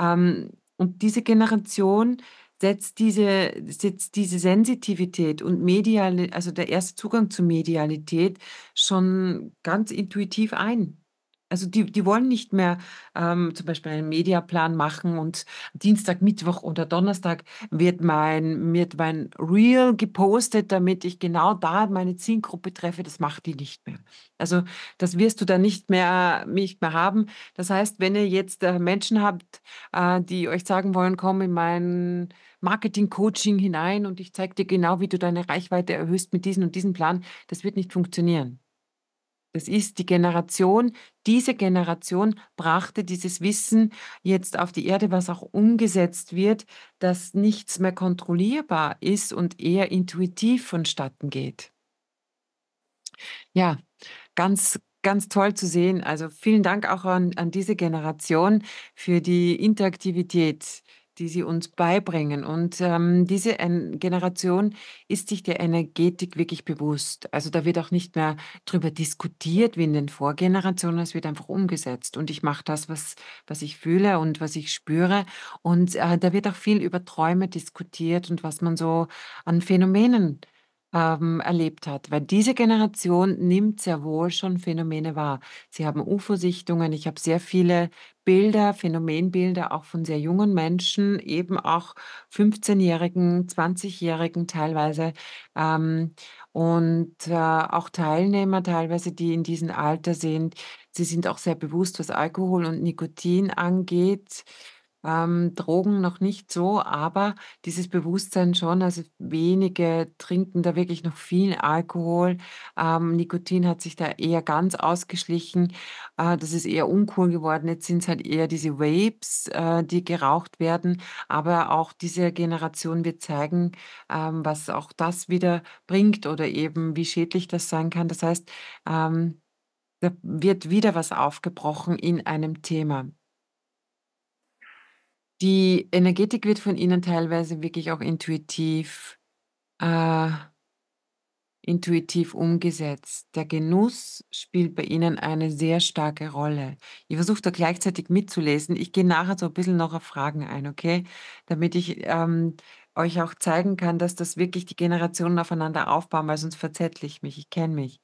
Ähm, und diese Generation setzt diese, setzt diese Sensitivität und mediale, also der erste Zugang zur Medialität schon ganz intuitiv ein also die, die wollen nicht mehr ähm, zum Beispiel einen Mediaplan machen und Dienstag, Mittwoch oder Donnerstag wird mein, wird mein Reel gepostet, damit ich genau da meine Zielgruppe treffe. Das macht die nicht mehr. Also das wirst du dann nicht mehr, nicht mehr haben. Das heißt, wenn ihr jetzt äh, Menschen habt, äh, die euch sagen wollen, komm in mein Marketing-Coaching hinein und ich zeige dir genau, wie du deine Reichweite erhöhst mit diesem und diesem Plan. Das wird nicht funktionieren. Das ist die Generation, diese Generation brachte dieses Wissen jetzt auf die Erde, was auch umgesetzt wird, dass nichts mehr kontrollierbar ist und eher intuitiv vonstatten geht. Ja, ganz, ganz toll zu sehen. Also vielen Dank auch an, an diese Generation für die Interaktivität, die sie uns beibringen. Und ähm, diese Generation ist sich der Energetik wirklich bewusst. Also da wird auch nicht mehr darüber diskutiert wie in den Vorgenerationen, es wird einfach umgesetzt. Und ich mache das, was, was ich fühle und was ich spüre. Und äh, da wird auch viel über Träume diskutiert und was man so an Phänomenen äh, ähm, erlebt hat. Weil diese Generation nimmt sehr wohl schon Phänomene wahr. Sie haben UFO-Sichtungen. Ich habe sehr viele Bilder, Phänomenbilder auch von sehr jungen Menschen, eben auch 15-Jährigen, 20-Jährigen teilweise ähm, und äh, auch Teilnehmer teilweise, die in diesem Alter sind. Sie sind auch sehr bewusst, was Alkohol und Nikotin angeht ähm, Drogen noch nicht so, aber dieses Bewusstsein schon, also wenige trinken da wirklich noch viel Alkohol. Ähm, Nikotin hat sich da eher ganz ausgeschlichen. Äh, das ist eher uncool geworden. Jetzt sind es halt eher diese Vapes, äh, die geraucht werden. Aber auch diese Generation wird zeigen, ähm, was auch das wieder bringt oder eben wie schädlich das sein kann. Das heißt, ähm, da wird wieder was aufgebrochen in einem Thema. Die Energetik wird von ihnen teilweise wirklich auch intuitiv, äh, intuitiv umgesetzt. Der Genuss spielt bei ihnen eine sehr starke Rolle. Ich versuche da gleichzeitig mitzulesen. Ich gehe nachher so ein bisschen noch auf Fragen ein, okay? Damit ich ähm, euch auch zeigen kann, dass das wirklich die Generationen aufeinander aufbauen, weil sonst verzettle ich mich. Ich kenne mich.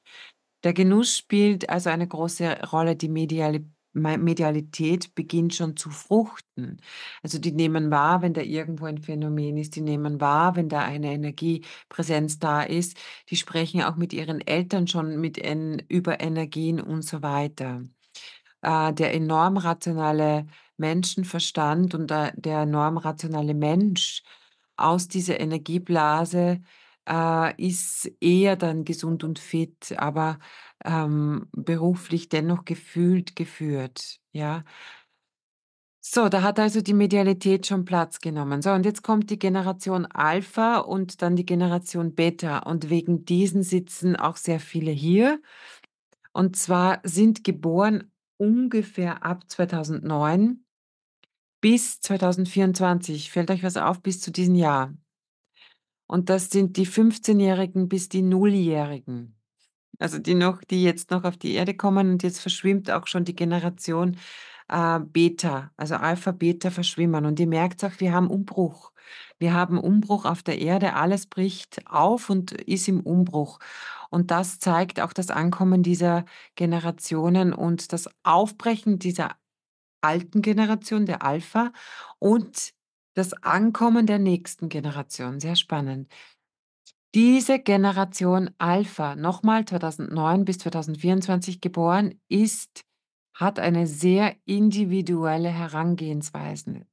Der Genuss spielt also eine große Rolle, die mediale Medialität beginnt schon zu fruchten. Also die nehmen wahr, wenn da irgendwo ein Phänomen ist, die nehmen wahr, wenn da eine Energiepräsenz da ist, die sprechen auch mit ihren Eltern schon mit en über Energien und so weiter. Äh, der enorm rationale Menschenverstand und der, der enorm rationale Mensch aus dieser Energieblase äh, ist eher dann gesund und fit, aber ähm, beruflich dennoch gefühlt geführt. Ja. So, da hat also die Medialität schon Platz genommen. So, und jetzt kommt die Generation Alpha und dann die Generation Beta. Und wegen diesen sitzen auch sehr viele hier. Und zwar sind geboren ungefähr ab 2009 bis 2024. Fällt euch was auf bis zu diesem Jahr? Und das sind die 15-Jährigen bis die Nulljährigen. Also die noch, die jetzt noch auf die Erde kommen und jetzt verschwimmt auch schon die Generation äh, Beta, also Alpha, Beta verschwimmen. Und ihr merkt auch, wir haben Umbruch. Wir haben Umbruch auf der Erde, alles bricht auf und ist im Umbruch. Und das zeigt auch das Ankommen dieser Generationen und das Aufbrechen dieser alten Generation, der Alpha, und das Ankommen der nächsten Generation. Sehr spannend. Diese Generation Alpha, nochmal 2009 bis 2024 geboren, ist, hat eine sehr individuelle Herangehensweise.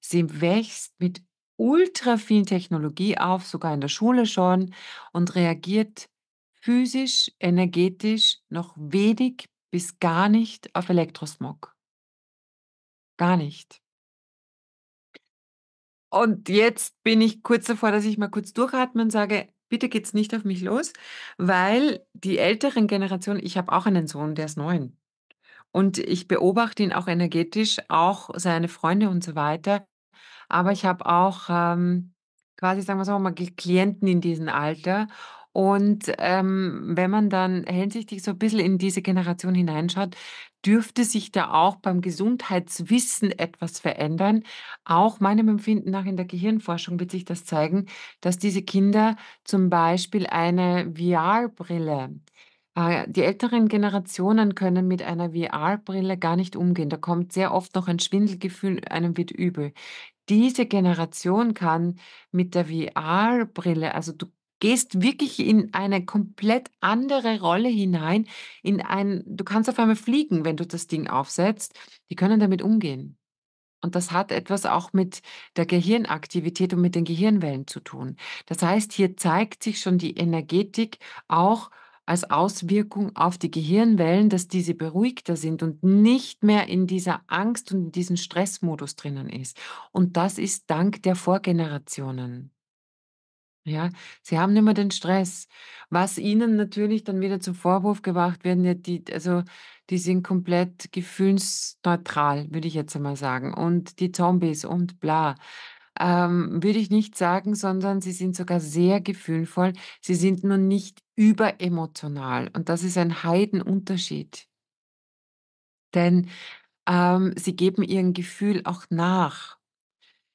Sie wächst mit ultra viel Technologie auf, sogar in der Schule schon, und reagiert physisch, energetisch noch wenig bis gar nicht auf Elektrosmog. Gar nicht. Und jetzt bin ich kurz davor, dass ich mal kurz durchatme und sage, bitte geht's nicht auf mich los, weil die älteren Generationen, ich habe auch einen Sohn, der ist neun. Und ich beobachte ihn auch energetisch, auch seine Freunde und so weiter. Aber ich habe auch ähm, quasi, sagen wir es mal, Klienten in diesem Alter. Und ähm, wenn man dann hinsichtlich so ein bisschen in diese Generation hineinschaut, dürfte sich da auch beim Gesundheitswissen etwas verändern. Auch meinem Empfinden nach in der Gehirnforschung wird sich das zeigen, dass diese Kinder zum Beispiel eine VR-Brille äh, die älteren Generationen können mit einer VR-Brille gar nicht umgehen. Da kommt sehr oft noch ein Schwindelgefühl, einem wird übel. Diese Generation kann mit der VR-Brille, also du gehst wirklich in eine komplett andere Rolle hinein, in ein, du kannst auf einmal fliegen, wenn du das Ding aufsetzt. Die können damit umgehen. Und das hat etwas auch mit der Gehirnaktivität und mit den Gehirnwellen zu tun. Das heißt, hier zeigt sich schon die Energetik auch als Auswirkung auf die Gehirnwellen, dass diese beruhigter sind und nicht mehr in dieser Angst und in diesem Stressmodus drinnen ist. Und das ist dank der Vorgenerationen. Ja, sie haben nicht mehr den Stress. Was ihnen natürlich dann wieder zum Vorwurf gemacht werden, ja, die, also die sind komplett gefühlsneutral, würde ich jetzt einmal sagen. Und die Zombies und bla. Ähm, würde ich nicht sagen, sondern sie sind sogar sehr gefühlvoll. Sie sind nur nicht überemotional. Und das ist ein Heidenunterschied. Denn ähm, sie geben ihrem Gefühl auch nach.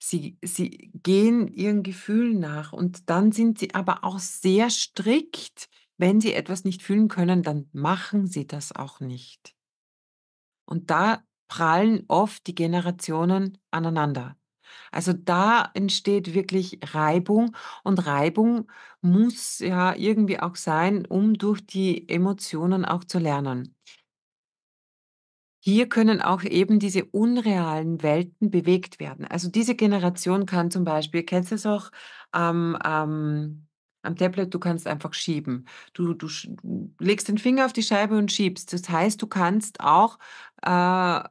Sie, sie gehen ihren Gefühlen nach und dann sind sie aber auch sehr strikt. Wenn sie etwas nicht fühlen können, dann machen sie das auch nicht. Und da prallen oft die Generationen aneinander. Also da entsteht wirklich Reibung und Reibung muss ja irgendwie auch sein, um durch die Emotionen auch zu lernen hier können auch eben diese unrealen Welten bewegt werden. Also diese Generation kann zum Beispiel, kennst du es auch, ähm, ähm, am Tablet, du kannst einfach schieben. Du, du legst den Finger auf die Scheibe und schiebst. Das heißt, du kannst auch äh,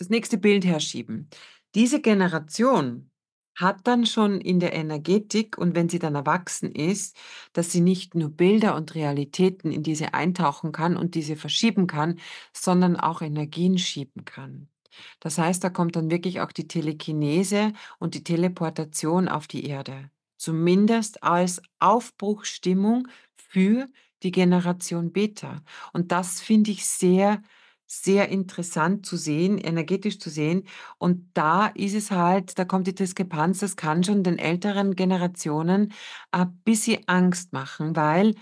das nächste Bild herschieben. Diese Generation hat dann schon in der Energetik und wenn sie dann erwachsen ist, dass sie nicht nur Bilder und Realitäten in diese eintauchen kann und diese verschieben kann, sondern auch Energien schieben kann. Das heißt, da kommt dann wirklich auch die Telekinese und die Teleportation auf die Erde. Zumindest als Aufbruchstimmung für die Generation Beta. Und das finde ich sehr sehr interessant zu sehen, energetisch zu sehen. Und da ist es halt, da kommt die Diskrepanz, das kann schon den älteren Generationen ein bisschen Angst machen, weil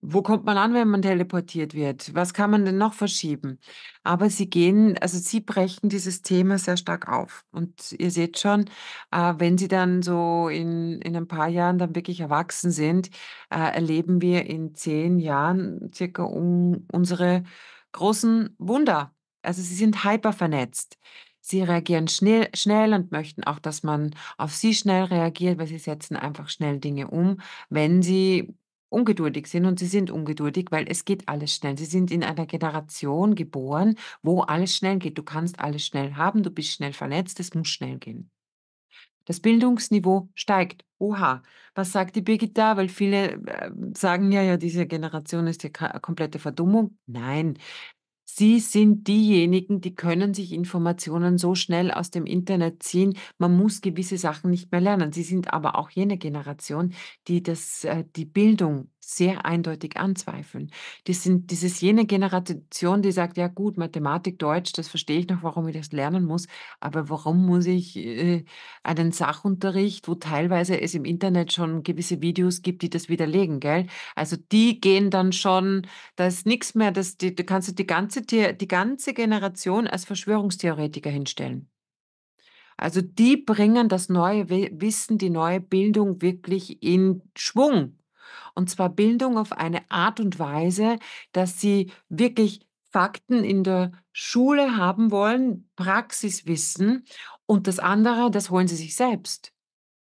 wo kommt man an, wenn man teleportiert wird? Was kann man denn noch verschieben? Aber sie gehen, also sie brechen dieses Thema sehr stark auf. Und ihr seht schon, äh, wenn sie dann so in, in ein paar Jahren dann wirklich erwachsen sind, äh, erleben wir in zehn Jahren circa um unsere großen Wunder. Also sie sind hypervernetzt. Sie reagieren schnell, schnell und möchten auch, dass man auf sie schnell reagiert, weil sie setzen einfach schnell Dinge um, wenn sie ungeduldig sind und sie sind ungeduldig, weil es geht alles schnell. Sie sind in einer Generation geboren, wo alles schnell geht. Du kannst alles schnell haben, du bist schnell vernetzt, es muss schnell gehen. Das Bildungsniveau steigt. Oha, was sagt die Birgit da? Weil viele äh, sagen ja, ja, diese Generation ist ja komplette Verdummung. Nein, Sie sind diejenigen, die können sich Informationen so schnell aus dem Internet ziehen. Man muss gewisse Sachen nicht mehr lernen. Sie sind aber auch jene Generation, die das, äh, die Bildung sehr eindeutig anzweifeln. Das, sind, das ist jene Generation, die sagt, ja gut, Mathematik, Deutsch, das verstehe ich noch, warum ich das lernen muss, aber warum muss ich äh, einen Sachunterricht, wo teilweise es im Internet schon gewisse Videos gibt, die das widerlegen, gell? Also die gehen dann schon, da ist nichts mehr, das, die, da kannst die ganze, die ganze Generation als Verschwörungstheoretiker hinstellen. Also die bringen das neue Wissen, die neue Bildung wirklich in Schwung und zwar Bildung auf eine Art und Weise, dass sie wirklich Fakten in der Schule haben wollen, Praxiswissen und das andere, das holen sie sich selbst.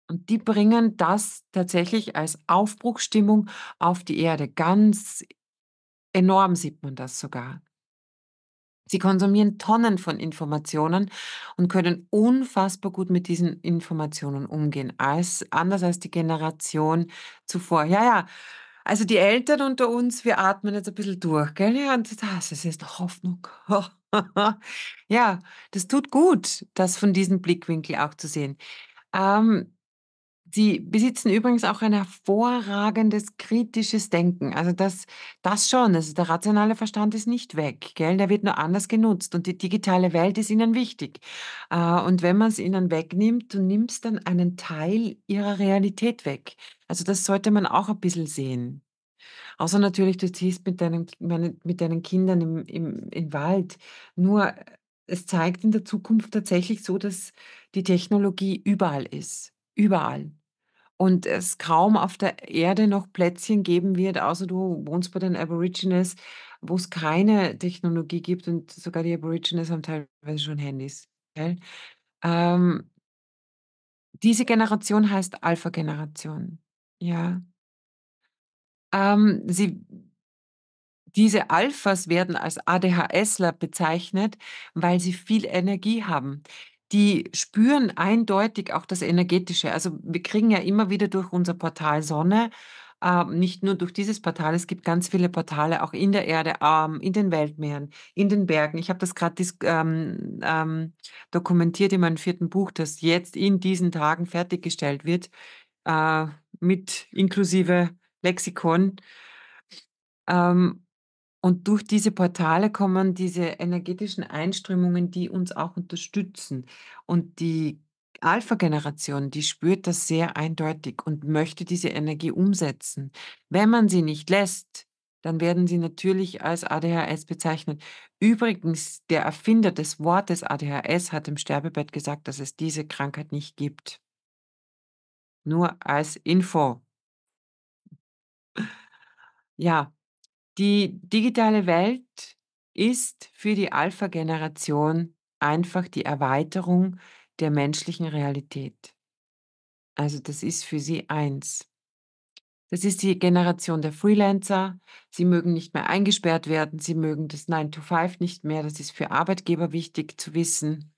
Und die bringen das tatsächlich als Aufbruchsstimmung auf die Erde. Ganz enorm sieht man das sogar. Sie konsumieren Tonnen von Informationen und können unfassbar gut mit diesen Informationen umgehen, als, anders als die Generation zuvor. Ja, ja. Also die Eltern unter uns, wir atmen jetzt ein bisschen durch, gell? Ja, und das ist jetzt Hoffnung. ja, das tut gut, das von diesem Blickwinkel auch zu sehen. Ähm, Sie besitzen übrigens auch ein hervorragendes kritisches Denken. Also das, das schon. Also der rationale Verstand ist nicht weg, gell? Der wird nur anders genutzt und die digitale Welt ist ihnen wichtig. Äh, und wenn man es ihnen wegnimmt, du nimmst dann einen Teil ihrer Realität weg. Also das sollte man auch ein bisschen sehen. Außer natürlich, du ziehst mit deinen, mit deinen Kindern im, im, im Wald. Nur äh, es zeigt in der Zukunft tatsächlich so, dass die Technologie überall ist. Überall und es kaum auf der Erde noch Plätzchen geben wird, außer du wohnst bei den Aborigines, wo es keine Technologie gibt und sogar die Aborigines haben teilweise schon Handys. Okay? Ähm, diese Generation heißt Alpha-Generation. Ja. Ähm, sie, diese Alphas werden als ADHSler bezeichnet, weil sie viel Energie haben die spüren eindeutig auch das Energetische. Also wir kriegen ja immer wieder durch unser Portal Sonne, äh, nicht nur durch dieses Portal, es gibt ganz viele Portale auch in der Erde, ähm, in den Weltmeeren, in den Bergen. Ich habe das gerade ähm, ähm, dokumentiert in meinem vierten Buch, das jetzt in diesen Tagen fertiggestellt wird, äh, mit inklusive Lexikon. Ähm, und durch diese Portale kommen diese energetischen Einströmungen, die uns auch unterstützen. Und die Alpha-Generation, die spürt das sehr eindeutig und möchte diese Energie umsetzen. Wenn man sie nicht lässt, dann werden sie natürlich als ADHS bezeichnet. Übrigens, der Erfinder des Wortes ADHS hat im Sterbebett gesagt, dass es diese Krankheit nicht gibt. Nur als Info. Ja, die digitale Welt ist für die Alpha-Generation einfach die Erweiterung der menschlichen Realität. Also das ist für sie eins. Das ist die Generation der Freelancer. Sie mögen nicht mehr eingesperrt werden, sie mögen das 9-to-5 nicht mehr. Das ist für Arbeitgeber wichtig zu wissen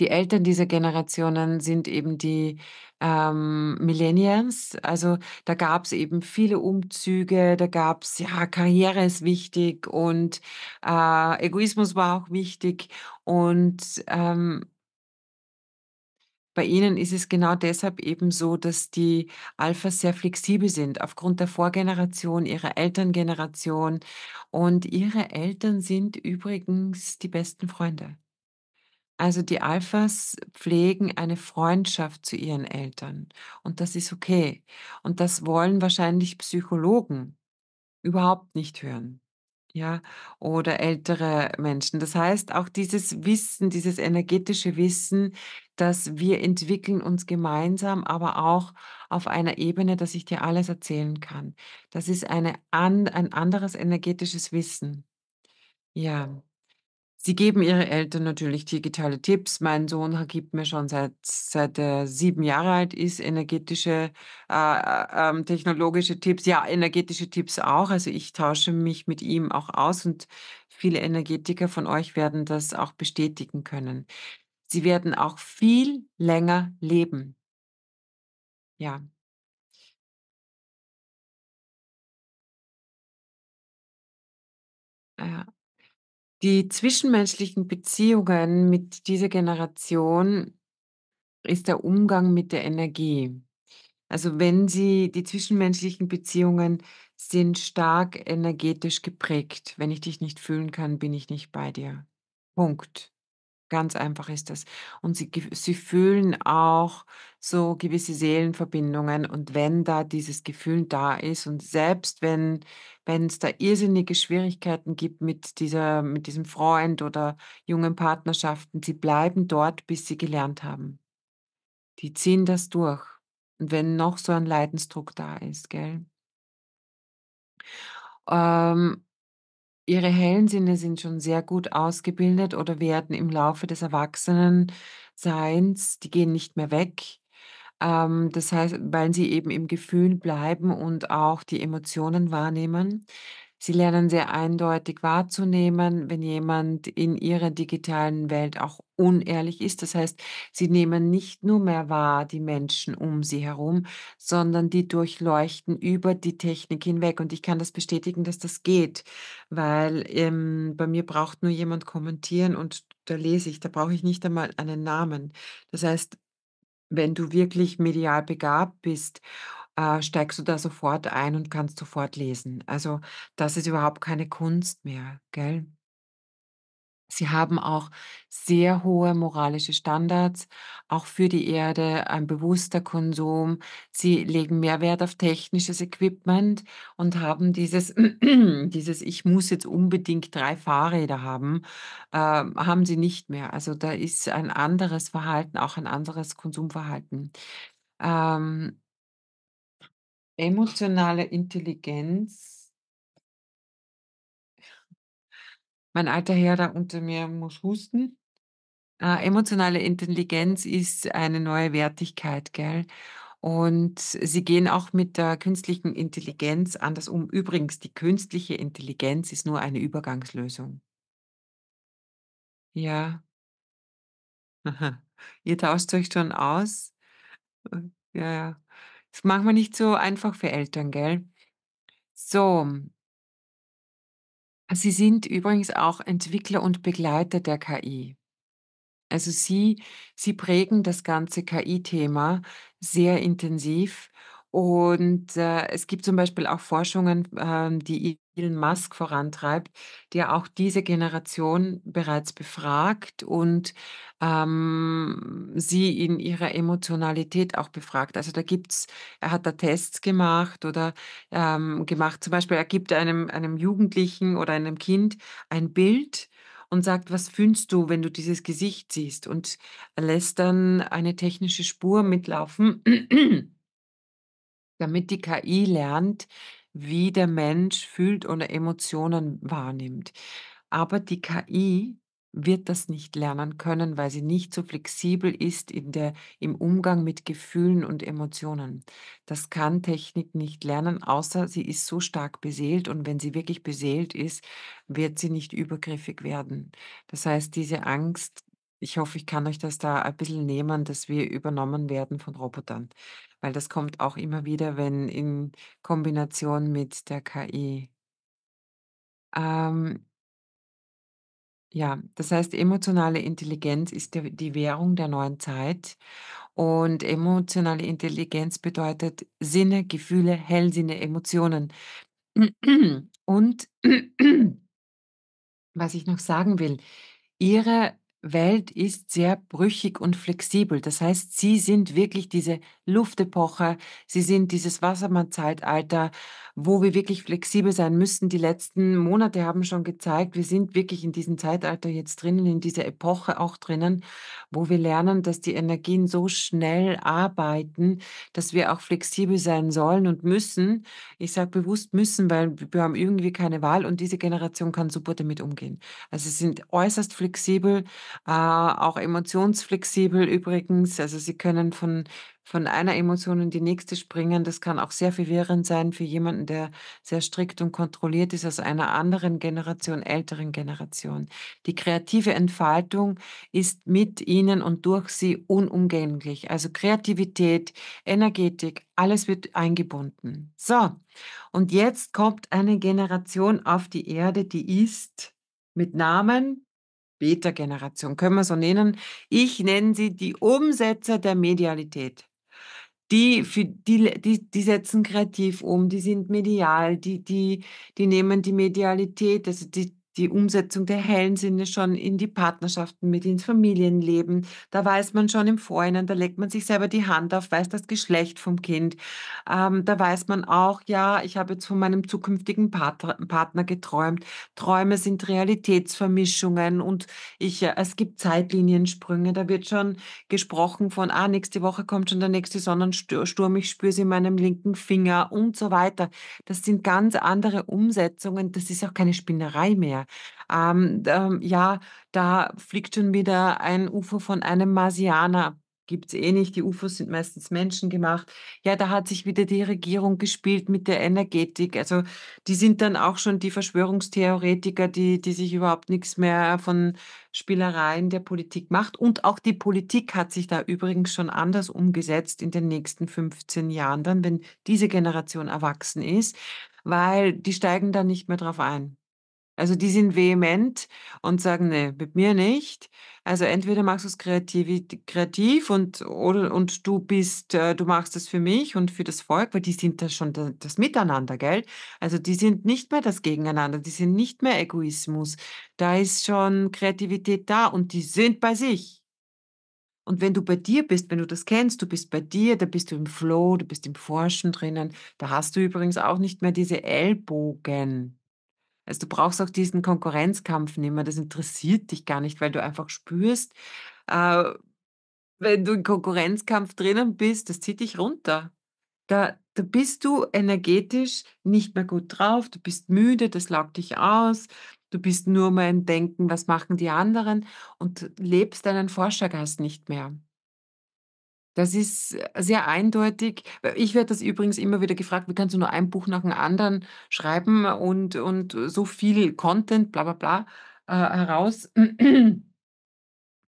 die Eltern dieser Generationen sind eben die ähm, Millennials. Also da gab es eben viele Umzüge, da gab es, ja, Karriere ist wichtig und äh, Egoismus war auch wichtig. Und ähm, bei ihnen ist es genau deshalb eben so, dass die Alphas sehr flexibel sind, aufgrund der Vorgeneration, ihrer Elterngeneration. Und ihre Eltern sind übrigens die besten Freunde. Also die Alphas pflegen eine Freundschaft zu ihren Eltern und das ist okay. Und das wollen wahrscheinlich Psychologen überhaupt nicht hören. Ja, oder ältere Menschen. Das heißt, auch dieses Wissen, dieses energetische Wissen, dass wir entwickeln uns gemeinsam, aber auch auf einer Ebene, dass ich dir alles erzählen kann. Das ist eine, ein anderes energetisches Wissen. Ja. Sie geben ihre Eltern natürlich digitale Tipps. Mein Sohn gibt mir schon seit, seit er sieben Jahre alt ist energetische, äh, äh, ähm, technologische Tipps. Ja, energetische Tipps auch. Also ich tausche mich mit ihm auch aus und viele Energetiker von euch werden das auch bestätigen können. Sie werden auch viel länger leben. Ja, Ja die zwischenmenschlichen Beziehungen mit dieser Generation ist der Umgang mit der Energie. Also wenn sie, die zwischenmenschlichen Beziehungen sind stark energetisch geprägt. Wenn ich dich nicht fühlen kann, bin ich nicht bei dir. Punkt. Ganz einfach ist das. Und sie, sie fühlen auch so gewisse Seelenverbindungen. Und wenn da dieses Gefühl da ist und selbst wenn es da irrsinnige Schwierigkeiten gibt mit dieser mit diesem Freund oder jungen Partnerschaften, sie bleiben dort, bis sie gelernt haben. Die ziehen das durch. Und wenn noch so ein Leidensdruck da ist, gell? Ähm, ihre hellen Sinne sind schon sehr gut ausgebildet oder werden im Laufe des Erwachsenenseins, die gehen nicht mehr weg. Ähm, das heißt, weil sie eben im Gefühl bleiben und auch die Emotionen wahrnehmen. Sie lernen sehr eindeutig wahrzunehmen, wenn jemand in ihrer digitalen Welt auch unehrlich ist. Das heißt, sie nehmen nicht nur mehr wahr die Menschen um sie herum, sondern die durchleuchten über die Technik hinweg. Und ich kann das bestätigen, dass das geht, weil ähm, bei mir braucht nur jemand kommentieren und da lese ich, da brauche ich nicht einmal einen Namen. Das heißt, wenn du wirklich medial begabt bist äh, steigst du da sofort ein und kannst sofort lesen. Also das ist überhaupt keine Kunst mehr, gell? Sie haben auch sehr hohe moralische Standards, auch für die Erde, ein bewusster Konsum. Sie legen mehr Wert auf technisches Equipment und haben dieses, dieses Ich muss jetzt unbedingt drei Fahrräder haben, äh, haben sie nicht mehr. Also da ist ein anderes Verhalten, auch ein anderes Konsumverhalten. Ähm, emotionale Intelligenz. Mein alter Herr da unter mir muss husten. Äh, emotionale Intelligenz ist eine neue Wertigkeit, gell? Und sie gehen auch mit der künstlichen Intelligenz anders um. Übrigens, die künstliche Intelligenz ist nur eine Übergangslösung. Ja. Ihr tauscht euch schon aus. Äh, ja, ja. Das machen wir nicht so einfach für Eltern, gell? So. Sie sind übrigens auch Entwickler und Begleiter der KI. Also Sie, Sie prägen das ganze KI-Thema sehr intensiv. Und äh, es gibt zum Beispiel auch Forschungen, ähm, die Elon Musk vorantreibt, der auch diese Generation bereits befragt und ähm, sie in ihrer Emotionalität auch befragt. Also da gibt es, er hat da Tests gemacht oder ähm, gemacht, zum Beispiel er gibt einem, einem Jugendlichen oder einem Kind ein Bild und sagt, was fühlst du, wenn du dieses Gesicht siehst und lässt dann eine technische Spur mitlaufen. damit die KI lernt, wie der Mensch fühlt oder Emotionen wahrnimmt. Aber die KI wird das nicht lernen können, weil sie nicht so flexibel ist in der, im Umgang mit Gefühlen und Emotionen. Das kann Technik nicht lernen, außer sie ist so stark beseelt und wenn sie wirklich beseelt ist, wird sie nicht übergriffig werden. Das heißt, diese Angst, ich hoffe, ich kann euch das da ein bisschen nehmen, dass wir übernommen werden von Robotern. Weil das kommt auch immer wieder, wenn in Kombination mit der KI. Ähm. Ja, das heißt, emotionale Intelligenz ist der die Währung der neuen Zeit. Und emotionale Intelligenz bedeutet Sinne, Gefühle, Hellsinne, Emotionen. Und was ich noch sagen will, Ihre Welt ist sehr brüchig und flexibel. Das heißt, sie sind wirklich diese Luftepoche, sie sind dieses Wassermann-Zeitalter, wo wir wirklich flexibel sein müssen. Die letzten Monate haben schon gezeigt, wir sind wirklich in diesem Zeitalter jetzt drinnen, in dieser Epoche auch drinnen, wo wir lernen, dass die Energien so schnell arbeiten, dass wir auch flexibel sein sollen und müssen. Ich sage bewusst müssen, weil wir haben irgendwie keine Wahl und diese Generation kann super damit umgehen. Also sie sind äußerst flexibel äh, auch emotionsflexibel übrigens. Also sie können von, von einer Emotion in die nächste springen. Das kann auch sehr verwirrend sein für jemanden, der sehr strikt und kontrolliert ist aus einer anderen Generation, älteren Generation. Die kreative Entfaltung ist mit ihnen und durch sie unumgänglich. Also Kreativität, Energetik, alles wird eingebunden. So, und jetzt kommt eine Generation auf die Erde, die ist mit Namen Beta-Generation, können wir so nennen. Ich nenne sie die Umsetzer der Medialität. Die, für, die, die, die setzen kreativ um, die sind medial, die, die, die nehmen die Medialität, also die, die Umsetzung der hellen Sinne schon in die Partnerschaften mit ins Familienleben. Da weiß man schon im Vorhinein, da legt man sich selber die Hand auf, weiß das Geschlecht vom Kind. Ähm, da weiß man auch, ja, ich habe jetzt von meinem zukünftigen Partner, geträumt. Träume sind Realitätsvermischungen und ich, äh, es gibt Zeitliniensprünge. Da wird schon gesprochen von, ah, nächste Woche kommt schon der nächste Sonnensturm, ich spüre sie in meinem linken Finger und so weiter. Das sind ganz andere Umsetzungen. Das ist auch keine Spinnerei mehr. Ähm, ähm, ja, da fliegt schon wieder ein UFO von einem Marsianer gibt es eh nicht. Die UFOs sind meistens menschengemacht. Ja, da hat sich wieder die Regierung gespielt mit der Energetik. Also die sind dann auch schon die Verschwörungstheoretiker, die, die sich überhaupt nichts mehr von Spielereien der Politik macht. Und auch die Politik hat sich da übrigens schon anders umgesetzt in den nächsten 15 Jahren, dann, wenn diese Generation erwachsen ist, weil die steigen da nicht mehr drauf ein. Also die sind vehement und sagen, ne, mit mir nicht. Also entweder machst du es kreativ, kreativ und, oder, und du bist, äh, du machst es für mich und für das Volk, weil die sind da schon das, das Miteinander, gell? Also die sind nicht mehr das Gegeneinander, die sind nicht mehr Egoismus. Da ist schon Kreativität da und die sind bei sich. Und wenn du bei dir bist, wenn du das kennst, du bist bei dir, da bist du im Flow, du bist im Forschen drinnen, da hast du übrigens auch nicht mehr diese Ellbogen. Also du brauchst auch diesen Konkurrenzkampf nicht mehr. Das interessiert dich gar nicht, weil du einfach spürst, äh, wenn du im Konkurrenzkampf drinnen bist, das zieht dich runter. Da, da bist du energetisch nicht mehr gut drauf, du bist müde, das laugt dich aus, du bist nur mal im Denken, was machen die anderen und lebst deinen Forschergeist nicht mehr. Das ist äh, sehr eindeutig. Äh, ich werde das übrigens immer wieder gefragt, wie kannst du nur ein Buch nach dem anderen schreiben und, und so viel Content, bla bla bla, äh, heraus.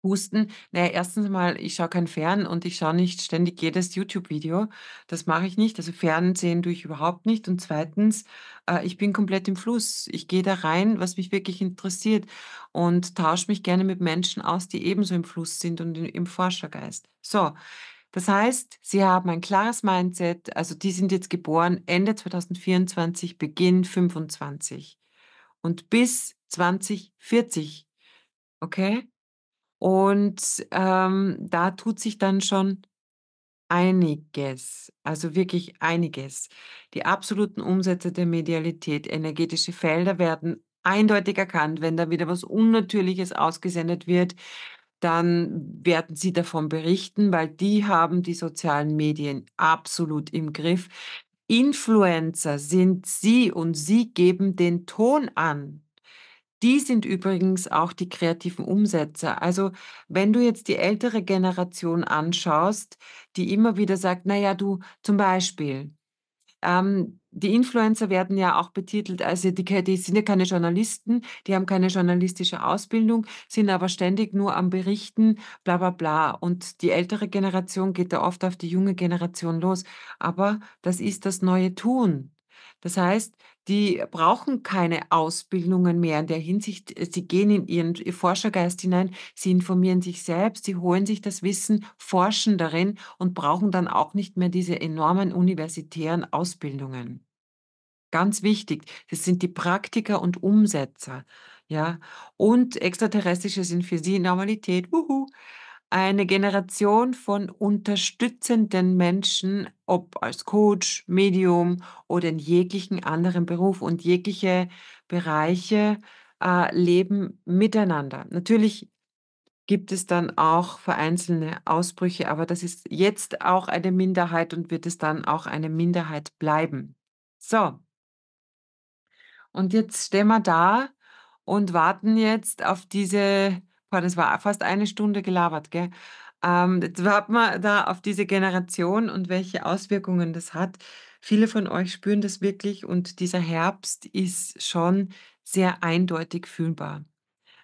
Husten. Naja, erstens mal, ich schaue kein Fern und ich schaue nicht ständig jedes YouTube-Video. Das mache ich nicht. Also Fernsehen tue ich überhaupt nicht. Und zweitens, äh, ich bin komplett im Fluss. Ich gehe da rein, was mich wirklich interessiert und tausche mich gerne mit Menschen aus, die ebenso im Fluss sind und im Forschergeist. So, das heißt, sie haben ein klares Mindset, also die sind jetzt geboren Ende 2024, Beginn 25 und bis 2040. Okay? Und ähm, da tut sich dann schon einiges, also wirklich einiges. Die absoluten Umsätze der Medialität, energetische Felder werden eindeutig erkannt, wenn da wieder was Unnatürliches ausgesendet wird, dann werden sie davon berichten, weil die haben die sozialen Medien absolut im Griff. Influencer sind sie und sie geben den Ton an. Die sind übrigens auch die kreativen Umsetzer. Also wenn du jetzt die ältere Generation anschaust, die immer wieder sagt, naja, du zum Beispiel, ähm, die Influencer werden ja auch betitelt, also die, die, sind ja keine Journalisten, die haben keine journalistische Ausbildung, sind aber ständig nur am Berichten, bla bla bla. Und die ältere Generation geht da oft auf die junge Generation los. Aber das ist das neue Tun. Das heißt, die brauchen keine Ausbildungen mehr in der Hinsicht. Sie gehen in ihren Forschergeist hinein, sie informieren sich selbst, sie holen sich das Wissen, forschen darin und brauchen dann auch nicht mehr diese enormen universitären Ausbildungen. Ganz wichtig, das sind die Praktiker und Umsetzer. Ja, und Extraterrestrische sind für sie Normalität. Wuhu eine Generation von unterstützenden Menschen, ob als Coach, Medium oder in jeglichen anderen Beruf und jegliche Bereiche äh, leben miteinander. Natürlich gibt es dann auch vereinzelte Ausbrüche, aber das ist jetzt auch eine Minderheit und wird es dann auch eine Minderheit bleiben. So. Und jetzt stehen wir da und warten jetzt auf diese boah, das war fast eine Stunde gelabert, gell? Ähm, jetzt hat man da auf diese Generation und welche Auswirkungen das hat. Viele von euch spüren das wirklich und dieser Herbst ist schon sehr eindeutig fühlbar.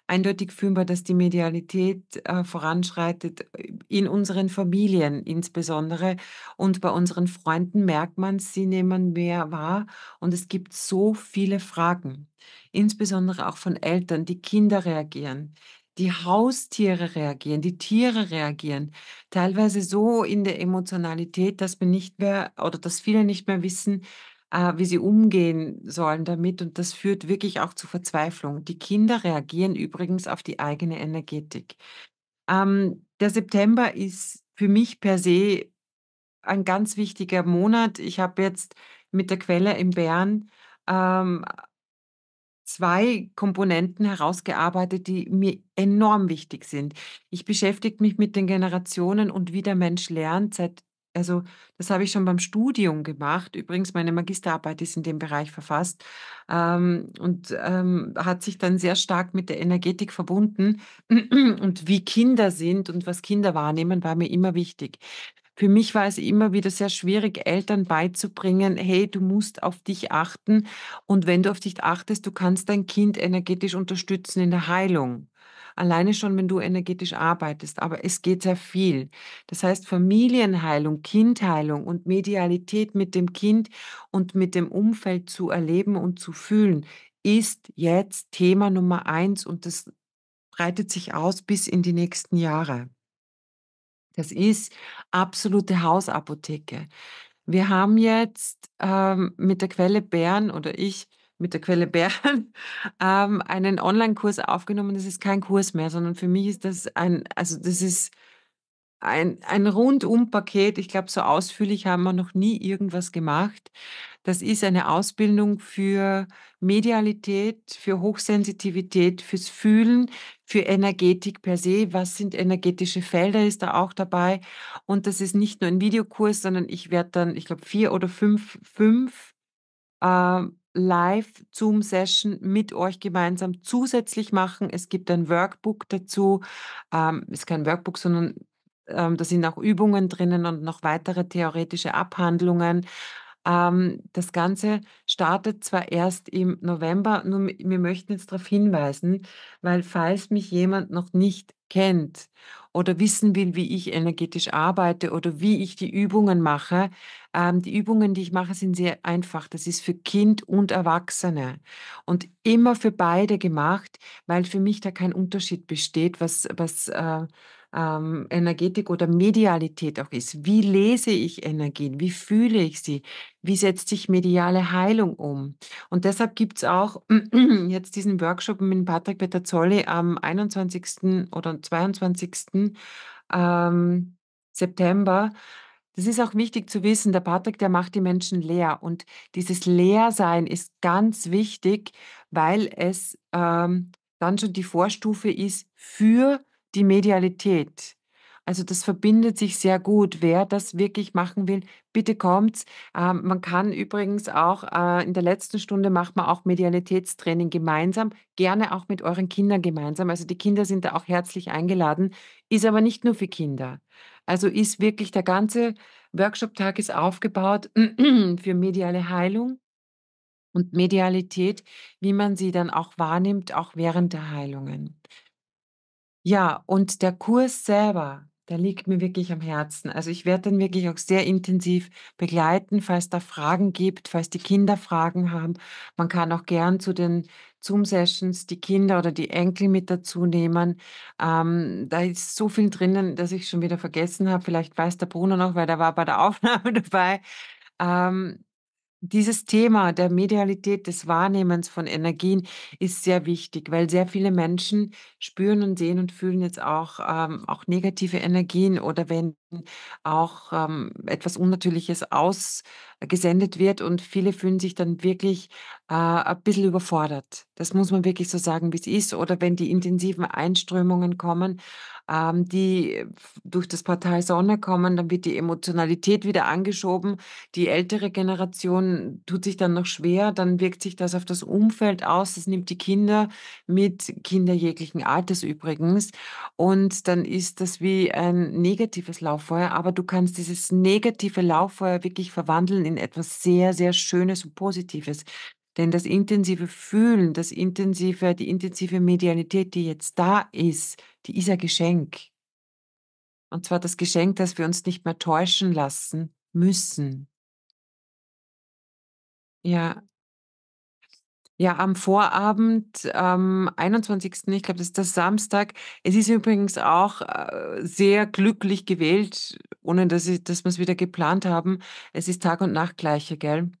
Eindeutig fühlbar, dass die Medialität äh, voranschreitet äh, in unseren Familien insbesondere und bei unseren Freunden merkt man, sie nehmen mehr wahr und es gibt so viele Fragen, insbesondere auch von Eltern, die Kinder reagieren, die Haustiere reagieren, die Tiere reagieren, teilweise so in der Emotionalität, dass wir nicht mehr oder dass viele nicht mehr wissen, äh, wie sie umgehen sollen damit. Und das führt wirklich auch zu Verzweiflung. Die Kinder reagieren übrigens auf die eigene Energetik. Ähm, der September ist für mich per se ein ganz wichtiger Monat. Ich habe jetzt mit der Quelle in Bern ähm, zwei Komponenten herausgearbeitet, die mir enorm wichtig sind. Ich beschäftige mich mit den Generationen und wie der Mensch lernt seit also das habe ich schon beim Studium gemacht. Übrigens, meine Magisterarbeit ist in dem Bereich verfasst ähm, und ähm, hat sich dann sehr stark mit der Energetik verbunden. Und wie Kinder sind und was Kinder wahrnehmen, war mir immer wichtig. Für mich war es immer wieder sehr schwierig, Eltern beizubringen, hey, du musst auf dich achten und wenn du auf dich achtest, du kannst dein Kind energetisch unterstützen in der Heilung. Alleine schon, wenn du energetisch arbeitest, aber es geht sehr viel. Das heißt, Familienheilung, Kindheilung und Medialität mit dem Kind und mit dem Umfeld zu erleben und zu fühlen, ist jetzt Thema Nummer eins und das breitet sich aus bis in die nächsten Jahre. Das ist absolute Hausapotheke. Wir haben jetzt ähm, mit der Quelle Bern oder ich mit der Quelle Bern ähm, einen Online-Kurs aufgenommen. Das ist kein Kurs mehr, sondern für mich ist das ein, also das ist ein, ein Rundum-Paket. Ich glaube, so ausführlich haben wir noch nie irgendwas gemacht. Das ist eine Ausbildung für Medialität, für Hochsensitivität, fürs Fühlen, für Energetik per se. Was sind energetische Felder, ist da auch dabei. Und das ist nicht nur ein Videokurs, sondern ich werde dann, ich glaube, vier oder fünf, fünf äh, Live-Zoom-Session mit euch gemeinsam zusätzlich machen. Es gibt ein Workbook dazu. Ähm, ist kein Workbook, sondern ähm, da sind auch Übungen drinnen und noch weitere theoretische Abhandlungen. Ähm, das Ganze startet zwar erst im November, nur wir möchten jetzt darauf hinweisen, weil falls mich jemand noch nicht kennt oder wissen will, wie ich energetisch arbeite oder wie ich die Übungen mache, ähm, die Übungen, die ich mache, sind sehr einfach. Das ist für Kind und Erwachsene und immer für beide gemacht, weil für mich da kein Unterschied besteht, was, was äh, ähm, Energetik oder Medialität auch ist. Wie lese ich Energien? Wie fühle ich sie? Wie setzt sich mediale Heilung um? Und deshalb gibt es auch jetzt diesen Workshop mit Patrick Peter Zolli am 21. oder 22. Ähm, September. Das ist auch wichtig zu wissen, der Patrick, der macht die Menschen leer. Und dieses Leersein ist ganz wichtig, weil es ähm, dann schon die Vorstufe ist für die Medialität. Also das verbindet sich sehr gut. Wer das wirklich machen will, bitte kommt. Ähm, man kann übrigens auch äh, in der letzten Stunde macht man auch Medialitätstraining gemeinsam, gerne auch mit euren Kindern gemeinsam. Also die Kinder sind da auch herzlich eingeladen, ist aber nicht nur für Kinder. Also ist wirklich der ganze Workshop-Tag ist aufgebaut für mediale Heilung und Medialität, wie man sie dann auch wahrnimmt, auch während der Heilungen. Ja, und der Kurs selber, der liegt mir wirklich am Herzen. Also ich werde den wirklich auch sehr intensiv begleiten, falls da Fragen gibt, falls die Kinder Fragen haben. Man kann auch gern zu den Zoom-Sessions die Kinder oder die Enkel mit dazu nehmen. Ähm, da ist so viel drinnen, dass ich schon wieder vergessen habe. Vielleicht weiß der Bruno noch, weil der war bei der Aufnahme dabei. Ähm, dieses Thema der Medialität des Wahrnehmens von Energien ist sehr wichtig, weil sehr viele Menschen spüren und sehen und fühlen jetzt auch, ähm, auch negative Energien oder wenn auch ähm, etwas Unnatürliches ausgesendet wird und viele fühlen sich dann wirklich äh, ein bisschen überfordert. Das muss man wirklich so sagen, wie es ist. Oder wenn die intensiven Einströmungen kommen, ähm, die äh, durch das Portal Sonne kommen, dann wird die Emotionalität wieder angeschoben. Die ältere Generation tut sich dann noch schwer, dann wirkt sich das auf das Umfeld aus. Das nimmt die Kinder mit, Kinder jeglichen Alters übrigens. Und dann ist das wie ein negatives Lauffeuer, aber du kannst dieses negative Lauffeuer wirklich verwandeln in etwas sehr, sehr Schönes und Positives. Denn das intensive Fühlen, das intensive, die intensive Medialität, die jetzt da ist, die ist ein Geschenk. Und zwar das Geschenk, dass wir uns nicht mehr täuschen lassen müssen. Ja. Ja, am Vorabend, am 21. ich glaube, das ist der Samstag. Es ist übrigens auch äh, sehr glücklich gewählt, ohne dass, dass wir es wieder geplant haben. Es ist Tag und Nacht gleiche, gell?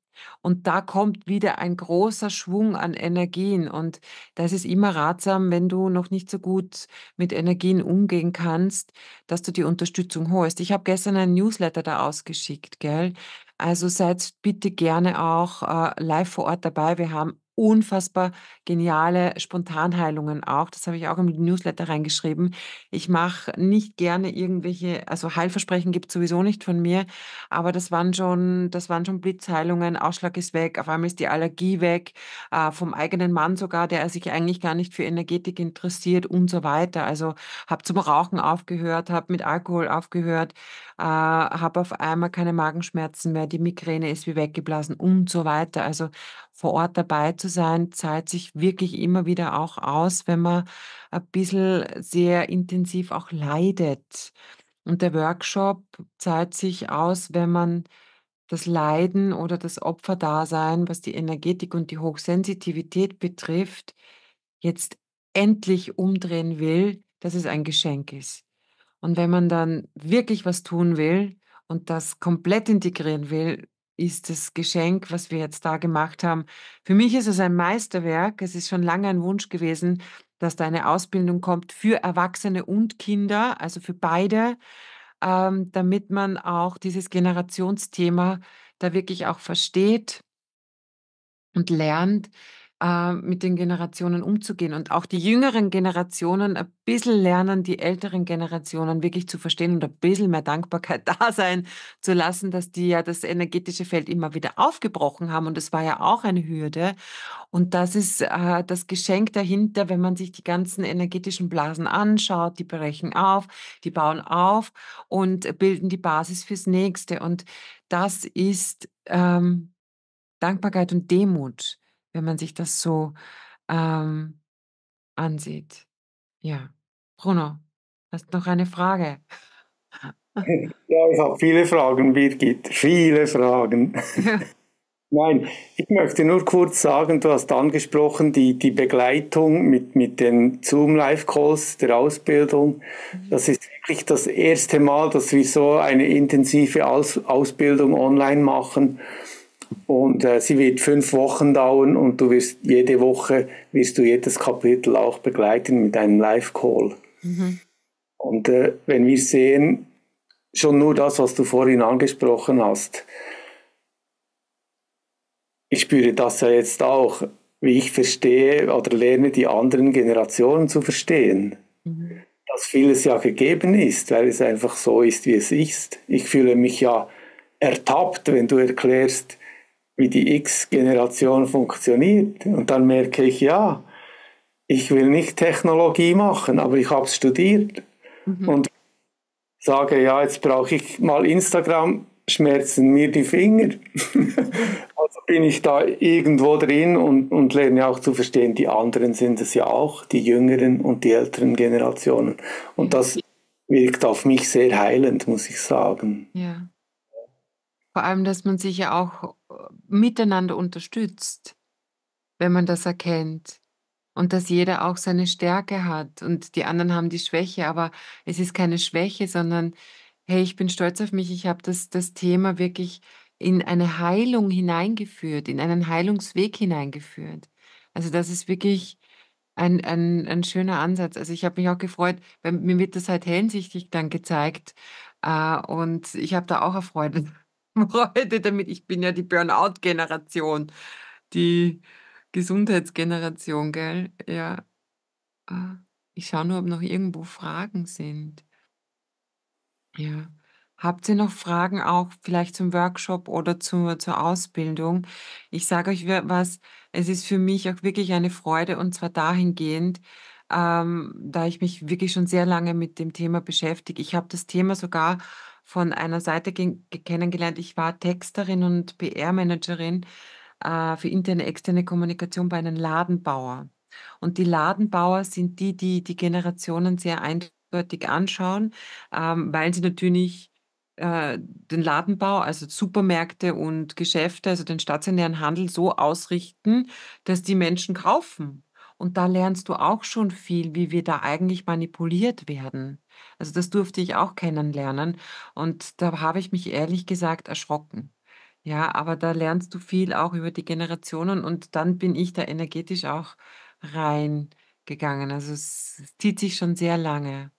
Und da kommt wieder ein großer Schwung an Energien. Und das ist immer ratsam, wenn du noch nicht so gut mit Energien umgehen kannst, dass du die Unterstützung holst. Ich habe gestern einen Newsletter da ausgeschickt, gell? Also seid bitte gerne auch äh, live vor Ort dabei. Wir haben unfassbar geniale Spontanheilungen auch. Das habe ich auch im Newsletter reingeschrieben. Ich mache nicht gerne irgendwelche, also Heilversprechen gibt es sowieso nicht von mir, aber das waren schon, das waren schon Blitzheilungen, Ausschlag ist weg, auf einmal ist die Allergie weg, äh, vom eigenen Mann sogar, der sich eigentlich gar nicht für Energetik interessiert und so weiter. Also habe zum Rauchen aufgehört, habe mit Alkohol aufgehört, äh, habe auf einmal keine Magenschmerzen mehr, die Migräne ist wie weggeblasen und so weiter. Also vor Ort dabei zu sein, zahlt sich wirklich immer wieder auch aus, wenn man ein bisschen sehr intensiv auch leidet. Und der Workshop zahlt sich aus, wenn man das Leiden oder das Opferdasein, was die Energetik und die Hochsensitivität betrifft, jetzt endlich umdrehen will, dass es ein Geschenk ist. Und wenn man dann wirklich was tun will und das komplett integrieren will, ist das Geschenk, was wir jetzt da gemacht haben. Für mich ist es ein Meisterwerk. Es ist schon lange ein Wunsch gewesen, dass da eine Ausbildung kommt für Erwachsene und Kinder, also für beide, ähm, damit man auch dieses Generationsthema da wirklich auch versteht und lernt, äh, mit den Generationen umzugehen und auch die jüngeren Generationen ein bisschen lernen, die älteren Generationen wirklich zu verstehen und ein bisschen mehr Dankbarkeit da sein zu lassen, dass die ja das energetische Feld immer wieder aufgebrochen haben und es war ja auch eine Hürde. Und das ist äh, das Geschenk dahinter, wenn man sich die ganzen energetischen Blasen anschaut, die brechen auf, die bauen auf und bilden die Basis fürs nächste. Und das ist ähm, Dankbarkeit und Demut wenn man sich das so ähm, ansieht. Ja, Bruno, hast noch eine Frage? Ja, ich habe viele Fragen, Birgit, viele Fragen. Ja. Nein, ich möchte nur kurz sagen, du hast angesprochen, die, die Begleitung mit, mit den Zoom-Live-Calls der Ausbildung. Mhm. Das ist wirklich das erste Mal, dass wir so eine intensive Aus Ausbildung online machen. Und äh, sie wird fünf Wochen dauern und du wirst jede Woche wirst du jedes Kapitel auch begleiten mit einem Live-Call. Mhm. Und äh, wenn wir sehen, schon nur das, was du vorhin angesprochen hast, ich spüre das ja jetzt auch, wie ich verstehe oder lerne, die anderen Generationen zu verstehen. Mhm. Dass vieles ja gegeben ist, weil es einfach so ist, wie es ist. Ich fühle mich ja ertappt, wenn du erklärst, wie die X-Generation funktioniert. Und dann merke ich, ja, ich will nicht Technologie machen, aber ich habe es studiert. Mhm. Und sage, ja, jetzt brauche ich mal Instagram, schmerzen mir die Finger. also bin ich da irgendwo drin und, und lerne auch zu verstehen, die anderen sind es ja auch, die jüngeren und die älteren Generationen. Und das wirkt auf mich sehr heilend, muss ich sagen. Ja. Vor allem, dass man sich ja auch äh, miteinander unterstützt, wenn man das erkennt. Und dass jeder auch seine Stärke hat und die anderen haben die Schwäche, aber es ist keine Schwäche, sondern hey, ich bin stolz auf mich, ich habe das, das Thema wirklich in eine Heilung hineingeführt, in einen Heilungsweg hineingeführt. Also das ist wirklich ein, ein, ein schöner Ansatz. Also ich habe mich auch gefreut, weil mir wird das halt hellensichtig dann gezeigt äh, und ich habe da auch Erfreut. Freude damit. Ich bin ja die Burnout-Generation, die Gesundheitsgeneration, gell? Ja. Ah, ich schaue nur, ob noch irgendwo Fragen sind. Ja. Habt ihr noch Fragen auch vielleicht zum Workshop oder zu, zur Ausbildung? Ich sage euch was, es ist für mich auch wirklich eine Freude und zwar dahingehend, ähm, da ich mich wirklich schon sehr lange mit dem Thema beschäftige. Ich habe das Thema sogar von einer Seite kennengelernt. Ich war Texterin und PR-Managerin äh, für interne, externe Kommunikation bei einem Ladenbauer. Und die Ladenbauer sind die, die die Generationen sehr eindeutig anschauen, ähm, weil sie natürlich äh, den Ladenbau, also Supermärkte und Geschäfte, also den stationären Handel so ausrichten, dass die Menschen kaufen. Und da lernst du auch schon viel, wie wir da eigentlich manipuliert werden. Also das durfte ich auch kennenlernen und da habe ich mich ehrlich gesagt erschrocken. Ja, aber da lernst du viel auch über die Generationen und dann bin ich da energetisch auch reingegangen. Also es, zieht sich schon sehr lange.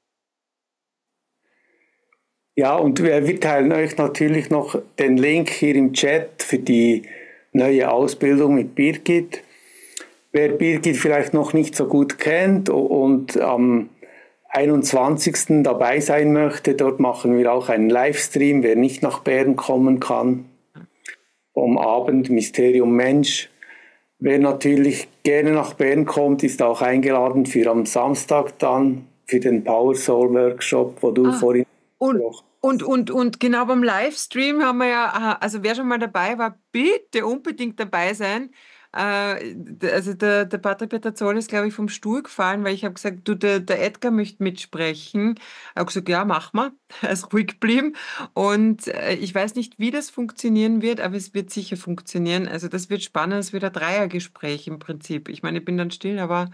Ja, und wir, wir teilen euch natürlich noch den Link hier im Chat für die neue Ausbildung mit Birgit. Wer Birgit vielleicht noch nicht so gut kennt und am ähm, 21. dabei sein möchte, dort machen wir auch einen Livestream, wer nicht nach Bern kommen kann. Um Abend Mysterium Mensch. Wer natürlich gerne nach Bern kommt, ist auch eingeladen für am Samstag dann, für den Power Soul Workshop, wo du ah, vorhin und, und, und, und genau beim Livestream haben wir ja, also wer schon mal dabei war, bitte unbedingt dabei sein äh, also der, der Patrick Petazzol ist, glaube ich, vom Stuhl gefallen, weil ich habe gesagt, du, der, der Edgar möchte mitsprechen. Er hat gesagt, ja, mach mal. Er ist ruhig geblieben. Und äh, ich weiß nicht, wie das funktionieren wird, aber es wird sicher funktionieren. Also das wird spannend, es wird ein Dreiergespräch im Prinzip. Ich meine, ich bin dann still, aber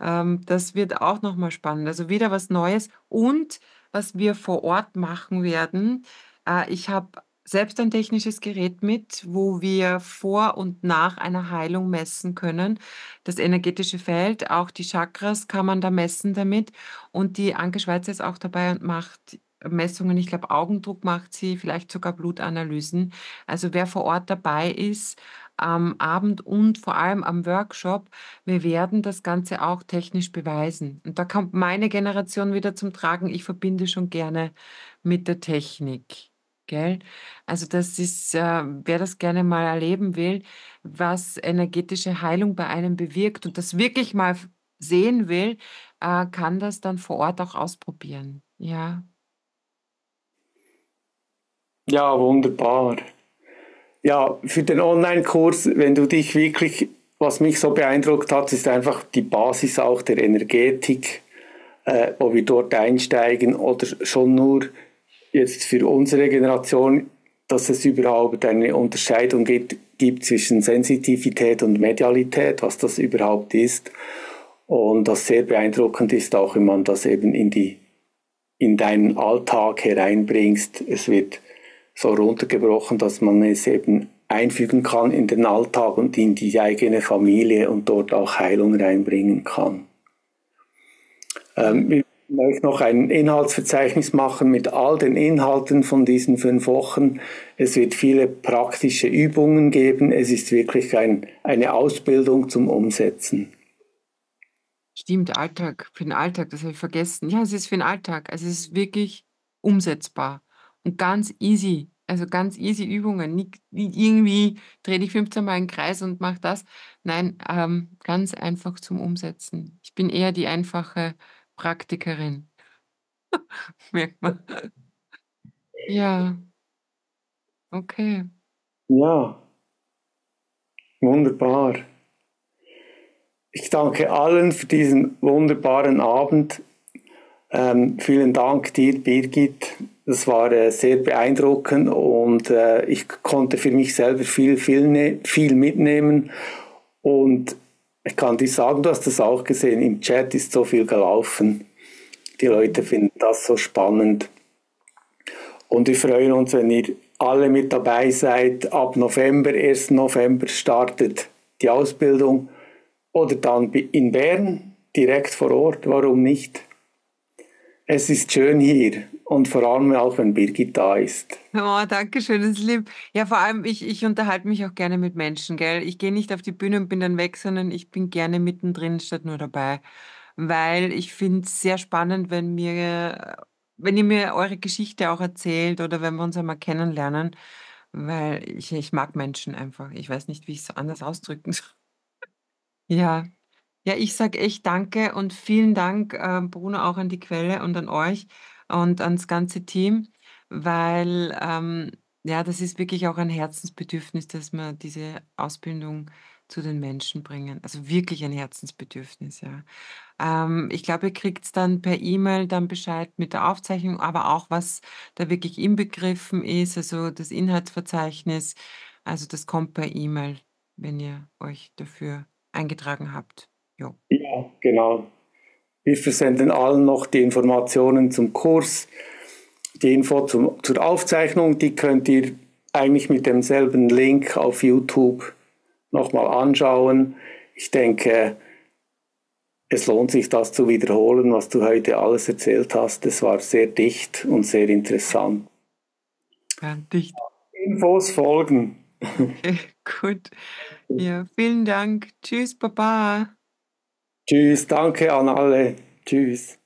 ähm, das wird auch nochmal spannend. Also wieder was Neues und was wir vor Ort machen werden. Äh, ich habe selbst ein technisches Gerät mit, wo wir vor und nach einer Heilung messen können. Das energetische Feld, auch die Chakras kann man da messen damit. Und die Anke Schweizer ist auch dabei und macht Messungen. Ich glaube, Augendruck macht sie, vielleicht sogar Blutanalysen. Also wer vor Ort dabei ist, am Abend und vor allem am Workshop, wir werden das Ganze auch technisch beweisen. Und da kommt meine Generation wieder zum Tragen. Ich verbinde schon gerne mit der Technik. Gell? Also das ist, äh, wer das gerne mal erleben will, was energetische Heilung bei einem bewirkt und das wirklich mal sehen will, äh, kann das dann vor Ort auch ausprobieren. Ja. Ja, wunderbar. Ja, für den Online-Kurs, wenn du dich wirklich, was mich so beeindruckt hat, ist einfach die Basis auch der Energetik, äh, ob wir dort einsteigen oder schon nur jetzt für unsere Generation, dass es überhaupt eine Unterscheidung gibt, gibt zwischen Sensitivität und Medialität, was das überhaupt ist. Und das sehr beeindruckend ist auch, wenn man das eben in, die, in deinen Alltag hereinbringst. Es wird so runtergebrochen, dass man es eben einfügen kann in den Alltag und in die eigene Familie und dort auch Heilung reinbringen kann. Ähm, vielleicht noch ein Inhaltsverzeichnis machen mit all den Inhalten von diesen fünf Wochen. Es wird viele praktische Übungen geben. Es ist wirklich ein, eine Ausbildung zum Umsetzen. Stimmt, Alltag, für den Alltag, das habe ich vergessen. Ja, es ist für den Alltag. Also es ist wirklich umsetzbar und ganz easy. Also ganz easy Übungen. Nicht, nicht irgendwie drehe ich 15 Mal einen Kreis und mache das. Nein, ähm, ganz einfach zum Umsetzen. Ich bin eher die einfache Praktikerin. Merkt man. Ja. Okay. Ja. Wunderbar. Ich danke allen für diesen wunderbaren Abend. Ähm, vielen Dank dir, Birgit. Das war äh, sehr beeindruckend und äh, ich konnte für mich selber viel, viel, ne-, viel mitnehmen. Und ich kann dir sagen, du hast das auch gesehen, im Chat ist so viel gelaufen. Die Leute finden das so spannend. Und wir freuen uns, wenn ihr alle mit dabei seid. Ab November, 1. November startet die Ausbildung oder dann in Bern, direkt vor Ort, warum nicht? Es ist schön hier und vor allem auch, wenn Birgit da ist. Oh, danke schön, das ist lieb. Ja, vor allem, ich, ich unterhalte mich auch gerne mit Menschen, gell? Ich gehe nicht auf die Bühne und bin dann weg, sondern ich bin gerne mittendrin statt nur dabei. Weil ich finde es sehr spannend, wenn mir, wenn ihr mir eure Geschichte auch erzählt oder wenn wir uns einmal kennenlernen. Weil ich, ich mag Menschen einfach. Ich weiß nicht, wie ich es anders ausdrücken soll. ja. Ja, ich sage echt danke und vielen Dank, äh, Bruno, auch an die Quelle und an euch und ans ganze Team, weil ähm, ja, das ist wirklich auch ein Herzensbedürfnis, dass wir diese Ausbildung zu den Menschen bringen. Also wirklich ein Herzensbedürfnis, ja. Ähm, ich glaube, ihr kriegt es dann per E-Mail dann Bescheid mit der Aufzeichnung, aber auch, was da wirklich inbegriffen ist, also das Inhaltsverzeichnis. Also das kommt per E-Mail, wenn ihr euch dafür eingetragen habt. Jo. Ja, genau. Wir versenden allen noch die Informationen zum Kurs, die Info zum, zur Aufzeichnung, die könnt ihr eigentlich mit demselben Link auf YouTube nochmal anschauen. Ich denke, es lohnt sich, das zu wiederholen, was du heute alles erzählt hast. Es war sehr dicht und sehr interessant. Ja, dicht. Infos folgen. Okay, gut. Ja, vielen Dank. Tschüss, Baba. Tschüss, danke an alle. Tschüss.